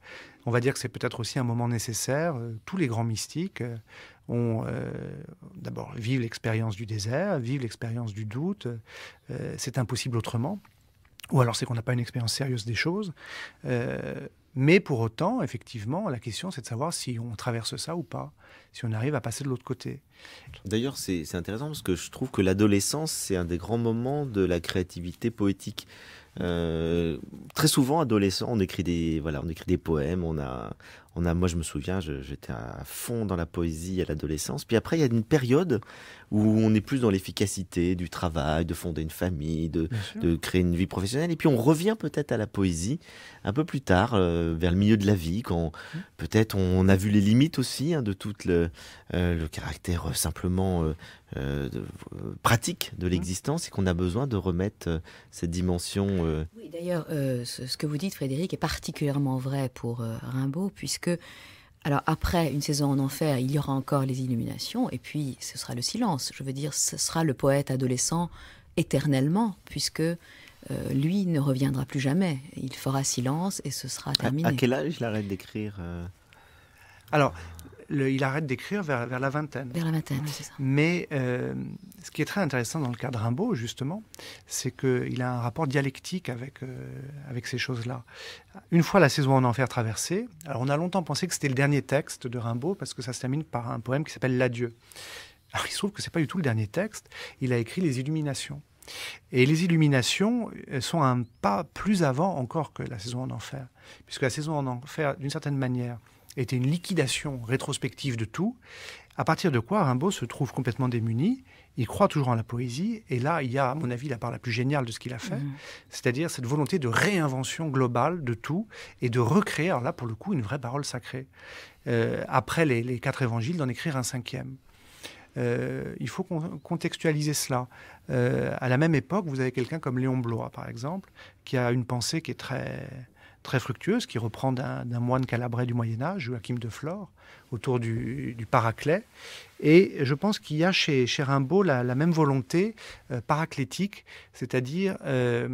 On va dire que c'est peut-être aussi un moment nécessaire. Euh, tous les grands mystiques euh, ont d'abord vivent l'expérience du désert, vivent l'expérience du doute. c'est impossible autrement. Ou alors c'est qu'on n'a pas une expérience sérieuse des choses. Mais pour autant, effectivement, la question, c'est de savoir si on traverse ça ou pas, si on arrive à passer de l'autre côté. D'ailleurs, c'est intéressant parce que je trouve que l'adolescence, c'est un des grands moments de la créativité poétique. Euh, très souvent, adolescent, on écrit des voilà, on écrit des poèmes, on a a, moi, je me souviens, j'étais à fond dans la poésie à l'adolescence. Puis après, il y a une période où on est plus dans l'efficacité du travail, de fonder une famille, de, créer une vie professionnelle. Et puis on revient peut-être à la poésie un peu plus tard, euh, vers le milieu de la vie, quand mmh. peut-être on a vu les limites aussi hein, de tout le, euh, le caractère euh, simplement pratique de mmh. l'existence et qu'on a besoin de remettre cette dimension. Oui, d'ailleurs, ce, ce, que vous dites, Frédéric, est particulièrement vrai pour Rimbaud, puisque que alors après une saison en enfer, il y aura encore les illuminations, et puis ce sera le silence. Je veux dire, ce sera le poète adolescent éternellement, puisque euh, lui ne reviendra plus jamais. Il fera silence et ce sera terminé. À, quel âge il d'écrire euh Alors, il arrête d'écrire vers, la vingtaine. Mais euh, ce qui est très intéressant dans le cas de Rimbaud, justement, c'est qu'il a un rapport dialectique avec, euh, avec ces choses-là. Une fois la saison en enfer traversée, alors on a longtemps pensé que c'était le dernier texte de Rimbaud, parce que ça se termine par un poème qui s'appelle L'adieu. Alors il se trouve que ce n'est pas du tout le dernier texte, il a écrit Les Illuminations. Et les illuminations euh, sont un pas plus avant encore que la saison en enfer, puisque la saison en enfer, d'une certaine manière, était une liquidation rétrospective de tout, à partir de quoi Rimbaud se trouve complètement démuni. Il croit toujours en la poésie, et là, il y a, à mon avis, la part la plus géniale de ce qu'il a fait, mmh. c'est-à-dire cette volonté de réinvention globale de tout et de recréer, alors là, pour le coup, une vraie parole sacrée. Euh, après les, quatre évangiles, d'en écrire un cinquième. Euh, il faut contextualiser cela. Euh, à la même époque, vous avez quelqu'un comme Léon Blois, par exemple, qui a une pensée qui est très, très fructueuse qui reprend d'un moine calabrais du Moyen Âge, Joachim de Flore, autour du, Paraclet. Et je pense qu'il y a chez, Rimbaud la, même volonté euh, paraclétique, c'est-à-dire euh,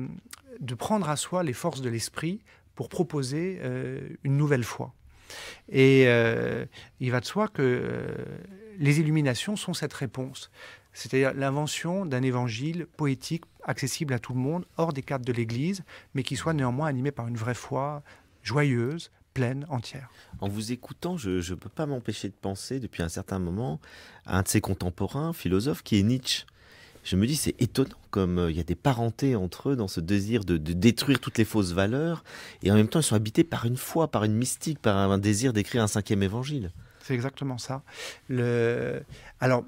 de prendre à soi les forces de l'esprit pour proposer euh, une nouvelle foi. Et il va de soi que les illuminations sont cette réponse, c'est-à-dire l'invention d'un évangile poétique, accessible à tout le monde, hors des cadres de l'Église, mais qui soit néanmoins animé par une vraie foi joyeuse, pleine, entière. En vous écoutant, je ne peux pas m'empêcher de penser depuis un certain moment à un de ses contemporains, philosophe, qui est Nietzsche. Je me dis, c'est étonnant comme euh, il y a des parentés entre eux dans ce désir de, détruire toutes les fausses valeurs, et en même temps, ils sont habités par une foi, par une mystique, par un, désir d'écrire un cinquième évangile. C'est exactement ça. Le... Alors,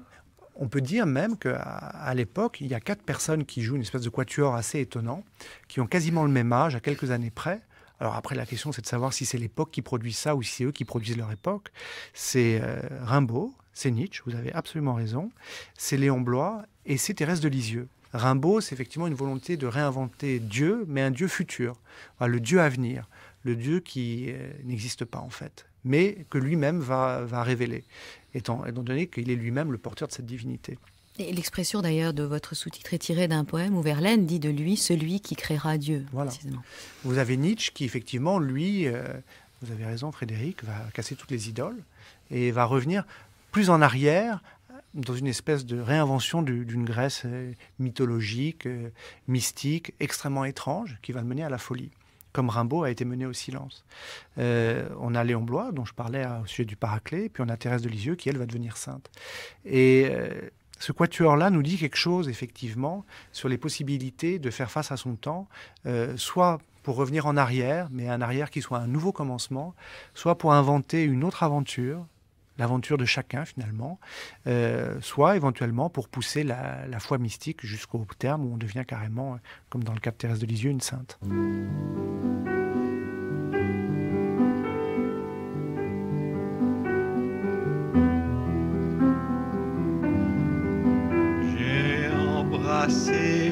on peut dire même qu'à l'époque, il y a quatre personnes qui jouent une espèce de quatuor assez étonnant, qui ont quasiment le même âge, à quelques années près. Alors après, la question, c'est de savoir si c'est l'époque qui produit ça ou si c'est eux qui produisent leur époque. C'est euh, Rimbaud, c'est Nietzsche, vous avez absolument raison, c'est Léon Blois et c'est Thérèse de Lisieux. Rimbaud, c'est effectivement une volonté de réinventer Dieu, mais un Dieu futur, le Dieu à venir, le Dieu qui euh, n'existe pas en fait mais que lui-même va, révéler, étant, donné qu'il est lui-même le porteur de cette divinité. Et l'expression d'ailleurs de votre sous-titre est tirée d'un poème où Verlaine dit de lui celui qui créera Dieu. Voilà. Vous avez Nietzsche qui effectivement, lui, euh, vous avez raison Frédéric, va casser toutes les idoles et va revenir plus en arrière dans une espèce de réinvention d'une Grèce euh, mythologique, euh, mystique, extrêmement étrange, qui va mener à la folie comme Rimbaud, a été mené au silence. Euh, on a Léon Blois, dont je parlais hein, au sujet du Paraclet, puis on a Thérèse de Lisieux, qui elle va devenir sainte. Et euh, ce quatuor-là nous dit quelque chose, effectivement, sur les possibilités de faire face à son temps, euh, soit pour revenir en arrière, mais un arrière qui soit un nouveau commencement, soit pour inventer une autre aventure, l'aventure de chacun finalement, euh, soit éventuellement pour pousser la, foi mystique jusqu'au terme où on devient carrément, euh, comme dans le cas de Thérèse de Lisieux, une sainte. J'ai embrassé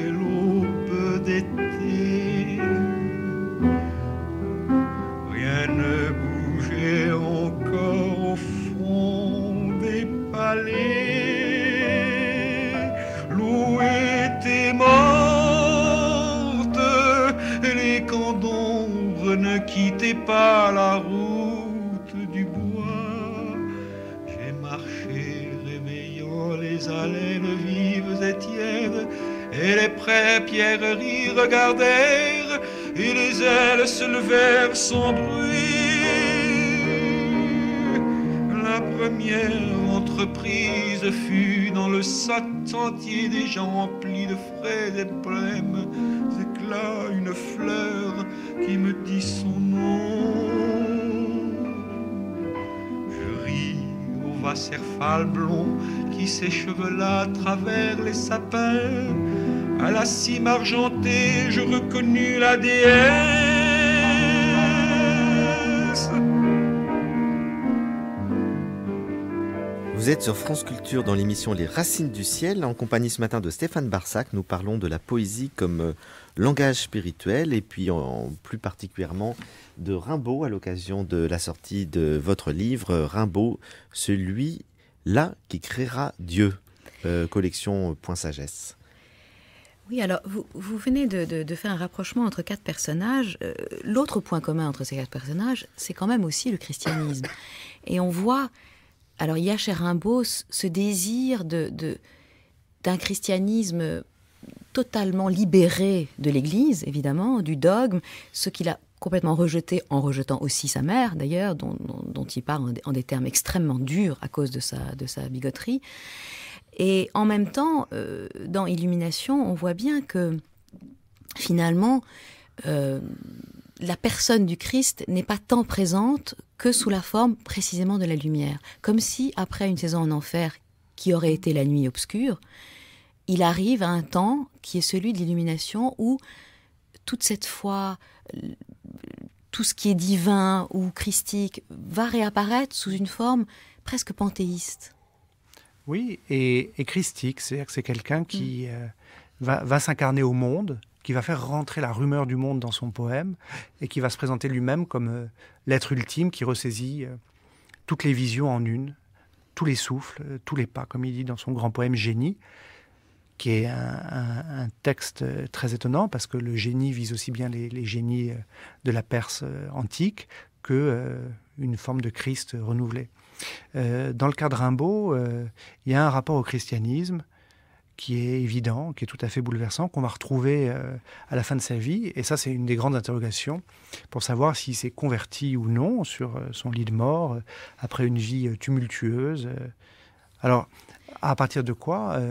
pas la route du bois. J'ai marché réveillant les haleines vives et tièdes, et les prêts pierreries regardèrent, et les ailes se levèrent sans bruit. La première entreprise fut dans le sac entier gens emplis de frais et prêmes une fleur qui me dit son nom. Je ris au vasserfal blond qui s'échevela à travers les sapins. À la cime argentée, je reconnus la déesse. Vous êtes sur France Culture dans l'émission Les Racines du Ciel. En compagnie ce matin de Stéphane Barsac, nous parlons de la poésie comme euh, langage spirituel et puis en, plus particulièrement de Rimbaud à l'occasion de la sortie de votre livre euh, Rimbaud, celui-là qui créera Dieu, euh, collection Point Sagesse. Oui, alors vous, venez de, faire un rapprochement entre quatre personnages. L'autre point commun entre ces quatre personnages, c'est quand même aussi le christianisme. Et on voit alors il y a chez Rimbaud ce désir de, d'un christianisme totalement libéré de l'Église, évidemment, du dogme, ce qu'il a complètement rejeté en rejetant aussi sa mère, d'ailleurs, dont, il parle en des, termes extrêmement durs à cause de sa, bigoterie. Et en même temps, euh, dans Illumination, on voit bien que finalement, euh, la personne du Christ n'est pas tant présente que sous la forme précisément de la lumière. Comme si, après une saison en enfer qui aurait été la nuit obscure, il arrive à un temps qui est celui de l'illumination où toute cette foi, tout ce qui est divin ou christique va réapparaître sous une forme presque panthéiste. Oui, et, christique, c'est-à-dire que c'est quelqu'un qui mm. euh, va s'incarner au monde, qui va faire rentrer la rumeur du monde dans son poème et qui va se présenter lui-même comme euh, l'être ultime qui ressaisit euh, toutes les visions en une, tous les souffles, euh, tous les pas, comme il dit dans son grand poème Génie, qui est un, texte très étonnant parce que le génie vise aussi bien les, génies de la Perse antique que une forme de Christ renouvelé. dans le cas de Rimbaud, il y a un rapport au christianisme qui est évident, qui est tout à fait bouleversant, qu'on va retrouver euh, à la fin de sa vie. Et ça, c'est une des grandes interrogations pour savoir s'il s'est converti ou non sur euh, son lit de mort euh, après une vie tumultueuse. Alors, à partir de quoi,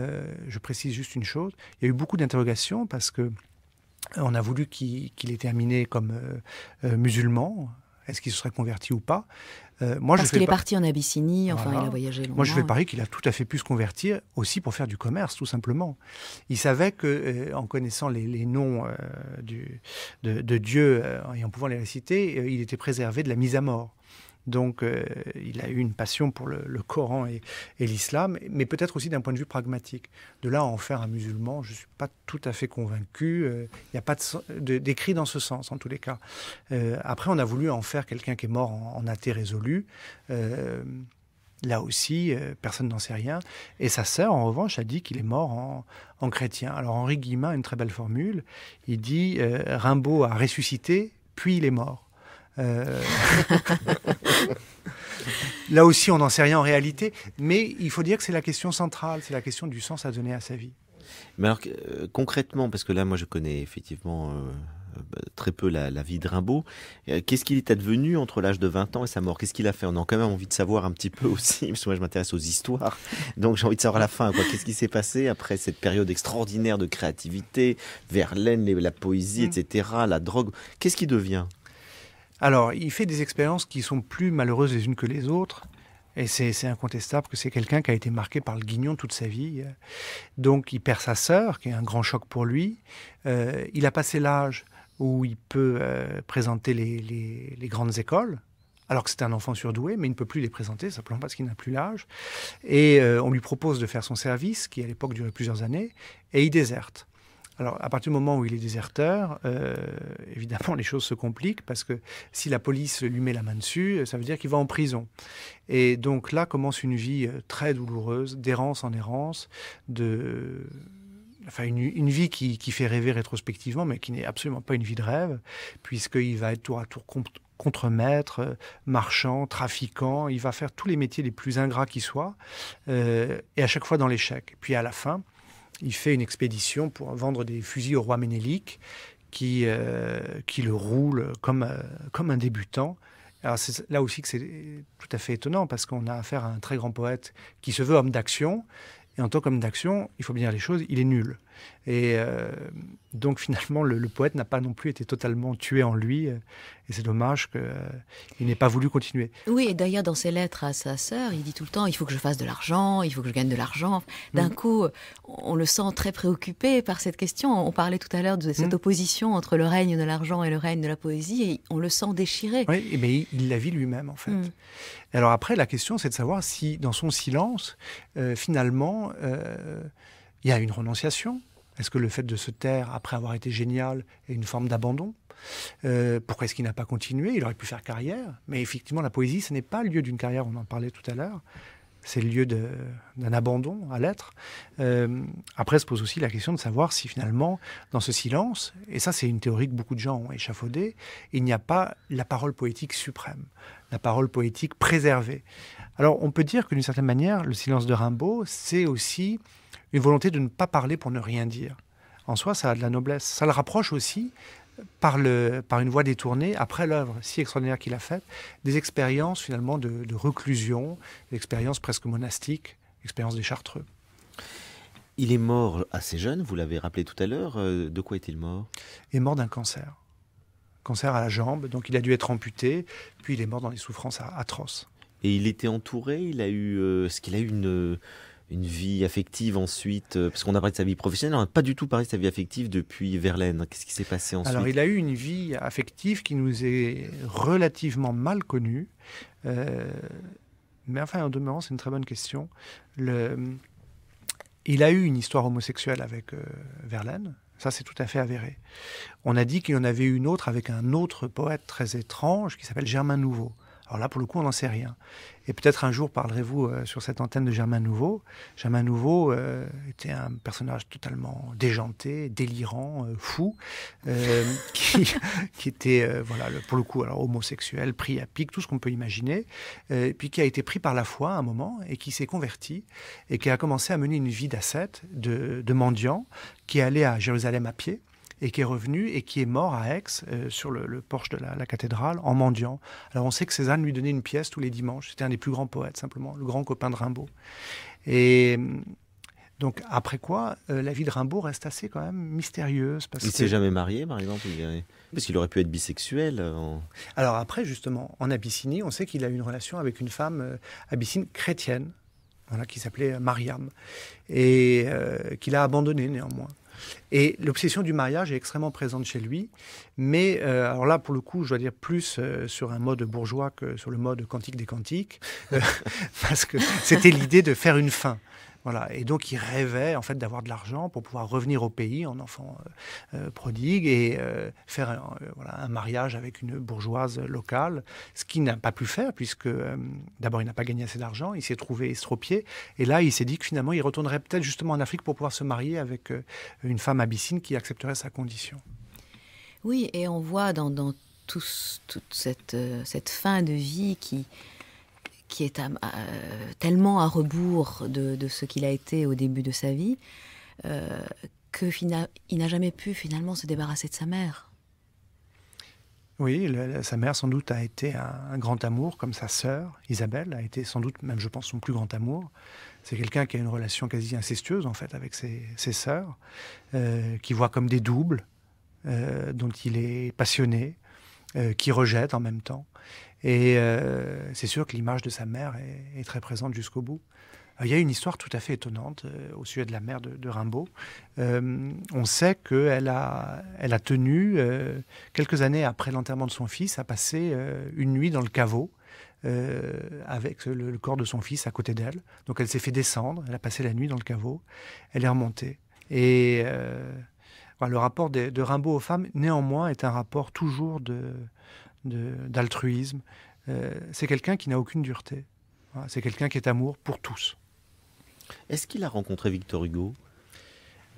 je précise juste une chose, il y a eu beaucoup d'interrogations parce que on a voulu qu'il ait terminé comme musulman, est-ce qu'il se serait converti ou pas euh, Parce qu'il est parti en Abyssinie, enfin, il a voyagé longtemps. Moi, je vais parier qu'il a tout à fait pu se convertir aussi pour faire du commerce, tout simplement. Il savait que, euh, en connaissant les, noms euh, de, Dieu et en pouvant les réciter, il était préservé de la mise à mort. Donc euh, il a eu une passion pour le, Coran et, l'islam, mais peut-être aussi d'un point de vue pragmatique. De là à en faire un musulman, je ne suis pas tout à fait convaincu. Il euh, n'y a pas d'écrit dans ce sens, en tous les cas. Euh, après, on a voulu en faire quelqu'un qui est mort en, athée résolu. Là aussi, personne n'en sait rien. Et sa sœur, en revanche, a dit qu'il est mort en, chrétien. Alors Henri Guillemin a une très belle formule. Il dit Rimbaud a ressuscité, puis il est mort. Euh, là aussi, on n'en sait rien en réalité, mais il faut dire que c'est la question centrale, c'est la question du sens à donner à sa vie. Mais alors, euh, concrètement, parce que là, moi, je connais effectivement euh, très peu la, vie de Rimbaud, qu'est-ce qu'il est advenu entre l'âge de 20 ans et sa mort Qu'est-ce qu'il a fait On a quand même envie de savoir un petit peu aussi, parce que moi, je m'intéresse aux histoires, donc j'ai envie de savoir la fin. Qu'est-ce qui s'est passé après cette période extraordinaire de créativité, Verlaine, la poésie, mm. etc., la drogue Qu'est-ce qui devient alors, il fait des expériences qui sont plus malheureuses les unes que les autres. Et c'est incontestable que c'est quelqu'un qui a été marqué par le guignon toute sa vie. Donc il perd sa sœur, qui est un grand choc pour lui. Euh, il a passé l'âge où il peut euh, présenter les, grandes écoles, alors que c'est un enfant surdoué, mais il ne peut plus les présenter, simplement parce qu'il n'a plus l'âge. Et euh, on lui propose de faire son service, qui à l'époque durait plusieurs années, et il déserte. Alors, à partir du moment où il est déserteur, euh, évidemment, les choses se compliquent parce que si la police lui met la main dessus, ça veut dire qu'il va en prison. Et donc là commence une vie euh, très douloureuse, d'errance en errance, de enfin une, vie qui, fait rêver rétrospectivement, mais qui n'est absolument pas une vie de rêve, puisqu'il va être tour à tour contremaître, euh, marchand, trafiquant, il va faire tous les métiers les plus ingrats qui soient, et à chaque fois dans l'échec. Puis à la fin, il fait une expédition pour vendre des fusils au roi Ménélique, qui, euh, qui le roule comme, euh, comme un débutant. c'est là aussi que c'est tout à fait étonnant, parce qu'on a affaire à un très grand poète qui se veut homme d'action, et en tant qu'homme d'action, il faut bien dire les choses, il est nul. Et euh, donc finalement, le, poète n'a pas non plus été totalement tué en lui, euh, et c'est dommage qu'il euh, n'ait pas voulu continuer. Oui, et d'ailleurs dans ses lettres à sa sœur, il dit tout le temps, il faut que je fasse de l'argent, il faut que je gagne de l'argent. D'un mm. coup, on le sent très préoccupé par cette question. On parlait tout à l'heure de cette mm. opposition entre le règne de l'argent et le règne de la poésie, et on le sent déchiré. Oui, mais eh il, la vit lui-même en fait. Mm. Alors après, la question, c'est de savoir si dans son silence, finalement, il y a une renonciation est-ce que le fait de se taire après avoir été génial est une forme d'abandon euh, Pourquoi est-ce qu'il n'a pas continué Il aurait pu faire carrière. Mais effectivement, la poésie, ce n'est pas le lieu d'une carrière, on en parlait tout à l'heure. C'est le lieu d'un abandon à l'être. Euh, après se pose aussi la question de savoir si finalement, dans ce silence, et ça c'est une théorie que beaucoup de gens ont échafaudée, il n'y a pas la parole poétique suprême, la parole poétique préservée. Alors on peut dire que d'une certaine manière, le silence de Rimbaud, c'est aussi une volonté de ne pas parler pour ne rien dire. En soi, ça a de la noblesse. Ça le rapproche aussi par, le, par une voie détournée, après l'œuvre si extraordinaire qu'il a faite, des expériences finalement de, de reclusion, d'expériences presque monastiques, expériences des Chartreux. Il est mort assez jeune, vous l'avez rappelé tout à l'heure. Euh, de quoi est-il mort Il est mort d'un cancer. Cancer à la jambe, donc il a dû être amputé, puis il est mort dans des souffrances atroces. Et il était entouré, il a eu, euh, ce qu'il a eu une, une vie affective ensuite euh, Parce qu'on a parlé de sa vie professionnelle, on n'a pas du tout parlé de sa vie affective depuis Verlaine. Qu'est-ce qui s'est passé ensuite Alors, il a eu une vie affective qui nous est relativement mal connue. Euh, mais enfin, en demeurant, c'est une très bonne question. Le... Il a eu une histoire homosexuelle avec euh, Verlaine. Ça, c'est tout à fait avéré. On a dit qu'il en avait eu une autre avec un autre poète très étrange qui s'appelle Germain Nouveau. Alors là, pour le coup, on n'en sait rien. Et peut-être un jour parlerez-vous euh, sur cette antenne de Germain Nouveau. Germain Nouveau euh, était un personnage totalement déjanté, délirant, euh, fou, qui, était, voilà, pour le coup, alors homosexuel, pris à pic, tout ce qu'on peut imaginer, puis qui a été pris par la foi à un moment et qui s'est converti et qui a commencé à mener une vie d'ascète, de, de mendiant, qui allait à Jérusalem à pied et qui est revenu et qui est mort à Aix, euh, sur le, porche de la, cathédrale, en mendiant. Alors on sait que Cézanne lui donnait une pièce tous les dimanches. C'était un des plus grands poètes, simplement, le grand copain de Rimbaud. Et euh, donc après quoi, euh, la vie de Rimbaud reste assez quand même mystérieuse. Parce il ne s'est jamais marié, par exemple Parce qu'il aurait pu être bisexuel. Alors après, justement, en Abyssinie, on sait qu'il a eu une relation avec une femme abyssine chrétienne. Voilà, qui s'appelait Mariam, et qu'il a abandonné néanmoins. Et l'obsession du mariage est extrêmement présente chez lui. Mais euh, alors là, pour le coup, je dois dire plus euh, sur un mode bourgeois que sur le mode quantique des quantiques, euh, parce que c'était l'idée de faire une fin. Voilà. Et donc, il rêvait en fait d'avoir de l'argent pour pouvoir revenir au pays en enfant euh, euh, prodigue et euh, faire un, mariage avec une bourgeoise locale, ce qu'il n'a pas pu faire puisque d'abord il n'a pas gagné assez d'argent, il s'est trouvé estropié et là il s'est dit que finalement il retournerait peut-être justement en Afrique pour pouvoir se marier avec une femme abyssine qui accepterait sa condition. Oui, et on voit dans, toute cette fin de vie qui, qui est tellement à rebours de, ce qu'il a été au début de sa vie, euh, qu'il n'a jamais pu finalement se débarrasser de sa mère. Oui, sa mère sans doute a été un, grand amour, comme sa sœur Isabelle a été sans doute même, je pense, son plus grand amour. C'est quelqu'un qui a une relation quasi incestueuse en fait avec ses, sœurs, euh, qui voit comme des doubles, euh, dont il est passionné, euh, qui rejette en même temps. Et euh, c'est sûr que l'image de sa mère est, très présente jusqu'au bout. Euh, il y a une histoire tout à fait étonnante au sujet de la mère de, Rimbaud. on sait qu'elle a, elle a tenu, quelques années après l'enterrement de son fils, à passer une nuit dans le caveau avec le, corps de son fils à côté d'elle. Donc elle s'est fait descendre, elle a passé la nuit dans le caveau, elle est remontée. Et le rapport de, Rimbaud aux femmes, néanmoins, est un rapport toujours d'altruisme. De, euh, c'est quelqu'un qui n'a aucune dureté. C'est quelqu'un qui est amour pour tous. Est-ce qu'il a rencontré Victor Hugo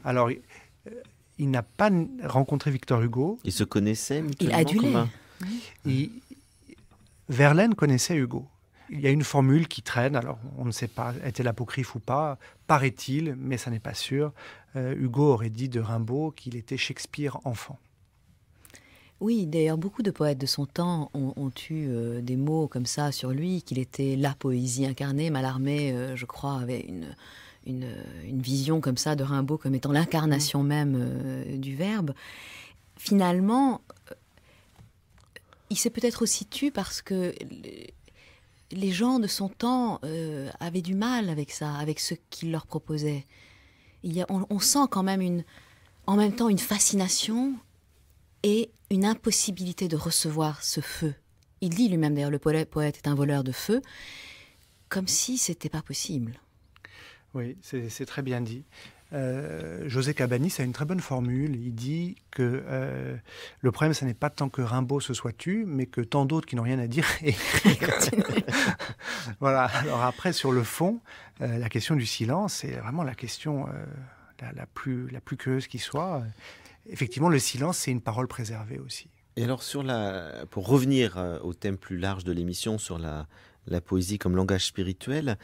Alors, euh, il n'a pas rencontré Victor Hugo. Il se connaissait. Il adulait. Comme un... Verlaine connaissait Hugo. Il y a une formule qui traîne, alors on ne sait pas, est-elle apocryphe ou pas, paraît-il, mais ça n'est pas sûr. Euh, Hugo aurait dit de Rimbaud qu'il était Shakespeare enfant. Oui, d'ailleurs, beaucoup de poètes de son temps ont, eu euh, des mots comme ça sur lui, qu'il était la poésie incarnée. Mallarmé, euh, je crois, avait une, vision comme ça de Rimbaud comme étant l'incarnation même du verbe. Finalement, il s'est peut-être aussi tu parce que les gens de son temps euh, avaient du mal avec ça, avec ce qu'il leur proposait. on, sent quand même une, en même temps une fascination et une impossibilité de recevoir ce feu. Il dit lui-même d'ailleurs, le poète est un voleur de feu, comme si c'était pas possible. Oui, c'est très bien dit. Euh, José Cabanis a une très bonne formule. Il dit que euh, le problème, ce n'est pas tant que Rimbaud se soit tu, mais que tant d'autres qui n'ont rien à dire voilà. Alors après, sur le fond, euh, la question du silence est vraiment la question la, plus, la plus curieuse qui soit. Effectivement, le silence, c'est une parole préservée aussi. Et alors, pour revenir au thème plus large de l'émission, sur la poésie comme langage spirituel,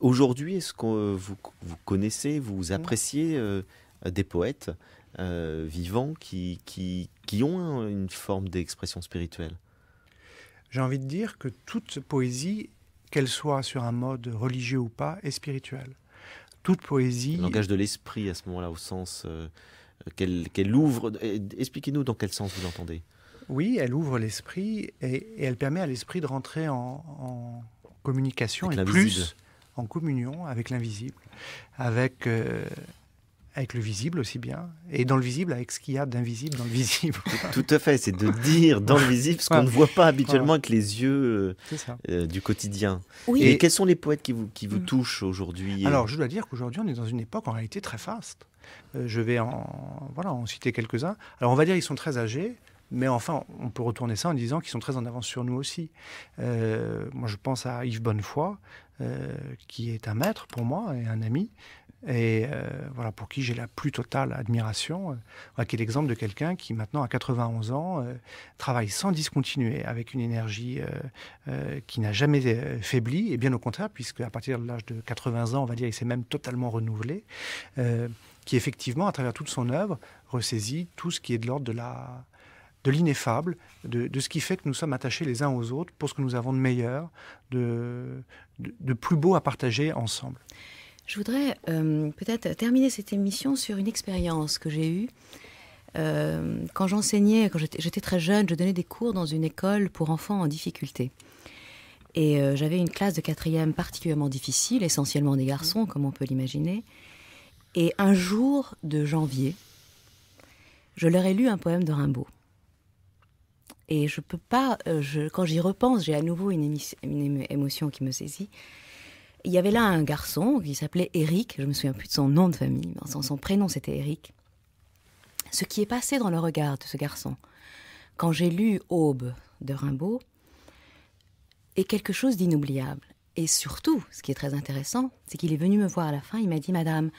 Aujourd'hui, est-ce que euh, vous, connaissez, vous appréciez euh, des poètes euh, vivants qui, qui, ont une forme d'expression spirituelle J'ai envie de dire que toute poésie, qu'elle soit sur un mode religieux ou pas, est spirituelle. Toute poésie... Le langage de l'esprit à ce moment-là, au sens qu'elle ouvre. Expliquez-nous dans quel sens vous entendez. Oui, elle ouvre l'esprit et, elle permet à l'esprit de rentrer en, communication Avec et plus en communion avec l'invisible, avec, euh, avec le visible aussi bien, et dans le visible avec ce qu'il y a d'invisible dans le visible. Tout à fait, c'est de dire dans le visible ce qu'on ne voit pas habituellement avec les yeux euh, euh, du quotidien. Oui. Et, quels sont les poètes qui vous, qui vous mm. touchent aujourd'hui Alors je dois dire qu'aujourd'hui on est dans une époque en réalité très faste. je vais en, voilà, en citer quelques-uns. Alors on va dire qu'ils sont très âgés, mais enfin, on peut retourner ça en disant qu'ils sont très en avance sur nous aussi. moi, je pense à Yves Bonnefoy, euh, qui est un maître pour moi et un ami, et euh, voilà pour qui j'ai la plus totale admiration, euh, qui est l'exemple de quelqu'un qui maintenant à 91 ans travaille sans discontinuer avec une énergie qui n'a jamais faibli et bien au contraire puisque à partir de l'âge de 80 ans on va dire il s'est même totalement renouvelé, qui effectivement à travers toute son œuvre ressaisit tout ce qui est de l'ordre de la de l'ineffable, de, ce qui fait que nous sommes attachés les uns aux autres pour ce que nous avons de meilleur, de, de, plus beau à partager ensemble. Je voudrais euh, peut-être terminer cette émission sur une expérience que j'ai eue. Euh, quand j'enseignais, quand j'étais très jeune, je donnais des cours dans une école pour enfants en difficulté. Et euh, j'avais une classe de quatrième particulièrement difficile, essentiellement des garçons, mmh. comme on peut l'imaginer. Et un jour de janvier, je leur ai lu un poème de Rimbaud. Et je peux pas, euh, quand j'y repense, j'ai à nouveau une, émotion qui me saisit. Il y avait là un garçon qui s'appelait Eric, je me souviens plus de son nom de famille, mais son, prénom c'était Eric. Ce qui est passé dans le regard de ce garçon, quand j'ai lu Aube de Rimbaud, est quelque chose d'inoubliable. Et surtout, ce qui est très intéressant, c'est qu'il est venu me voir à la fin, il m'a dit Madame,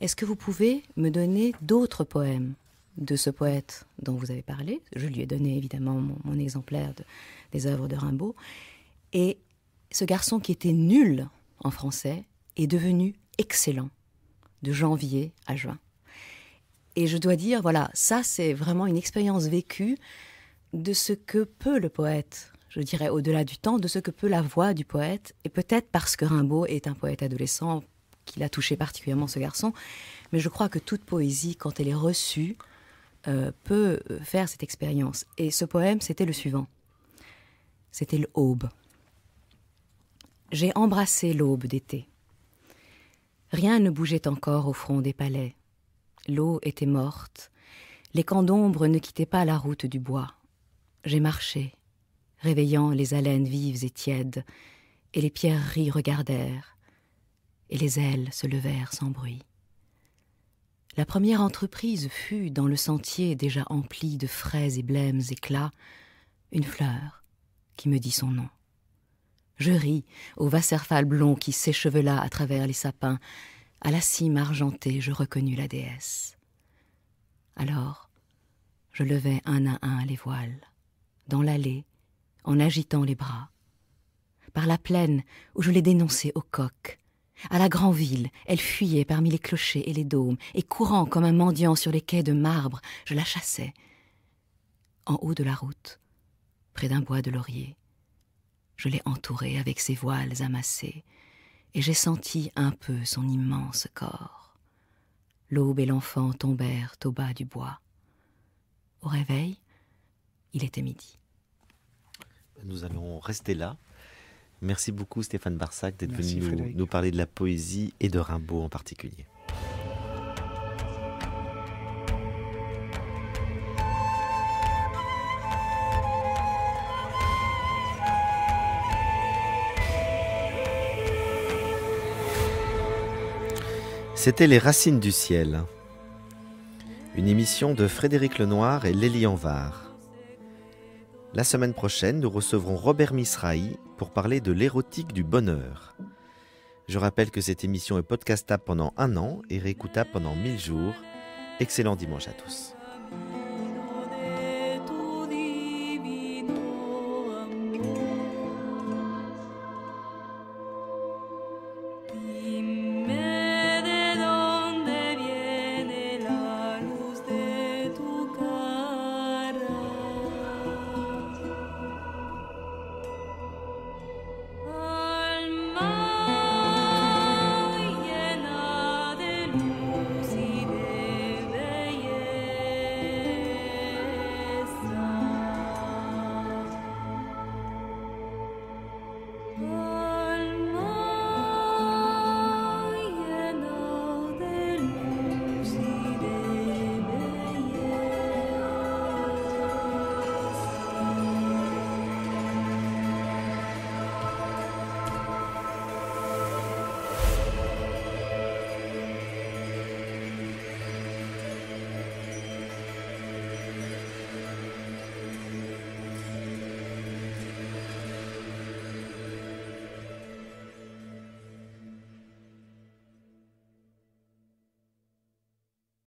est-ce que vous pouvez me donner d'autres poèmes de ce poète dont vous avez parlé. Je lui ai donné évidemment mon, exemplaire des œuvres de Rimbaud. Et ce garçon qui était nul en français est devenu excellent de janvier à juin. Et je dois dire, voilà, ça c'est vraiment une expérience vécue de ce que peut le poète, je dirais au-delà du temps, de ce que peut la voix du poète, et peut-être parce que Rimbaud est un poète adolescent, qu'il a touché particulièrement ce garçon, mais je crois que toute poésie, quand elle est reçue, euh, peut euh, faire cette expérience. Et ce poème, c'était le suivant. C'était l'aube. J'ai embrassé l'aube d'été. Rien ne bougeait encore au front des palais. L'eau était morte. Les camps d'ombre ne quittaient pas la route du bois. J'ai marché, réveillant les haleines vives et tièdes, et les pierreries regardèrent, et les ailes se levèrent sans bruit. La première entreprise fut, dans le sentier déjà empli de fraises et blêmes éclats, une fleur qui me dit son nom. Je ris au Wasserfall blond qui s'échevela à travers les sapins. À la cime argentée, je reconnus la déesse. Alors, je levai un à un les voiles, dans l'allée, en agitant les bras, par la plaine où je les dénoncée au coq, à la ville, elle fuyait parmi les clochers et les dômes, et courant comme un mendiant sur les quais de marbre, je la chassais. En haut de la route, près d'un bois de laurier, je l'ai entourée avec ses voiles amassées, et j'ai senti un peu son immense corps. L'aube et l'enfant tombèrent au bas du bois. Au réveil, il était midi. Nous allons rester là Merci beaucoup Stéphane Barsac d'être venu nous, parler de la poésie et de Rimbaud en particulier. C'était Les Racines du Ciel, hein. une émission de Frédéric Lenoir et Lélie Anvar. La semaine prochaine, nous recevrons Robert Misrahi pour parler de l'érotique du bonheur. Je rappelle que cette émission est podcastable pendant un an et réécoutable pendant 1000 jours. Excellent dimanche à tous.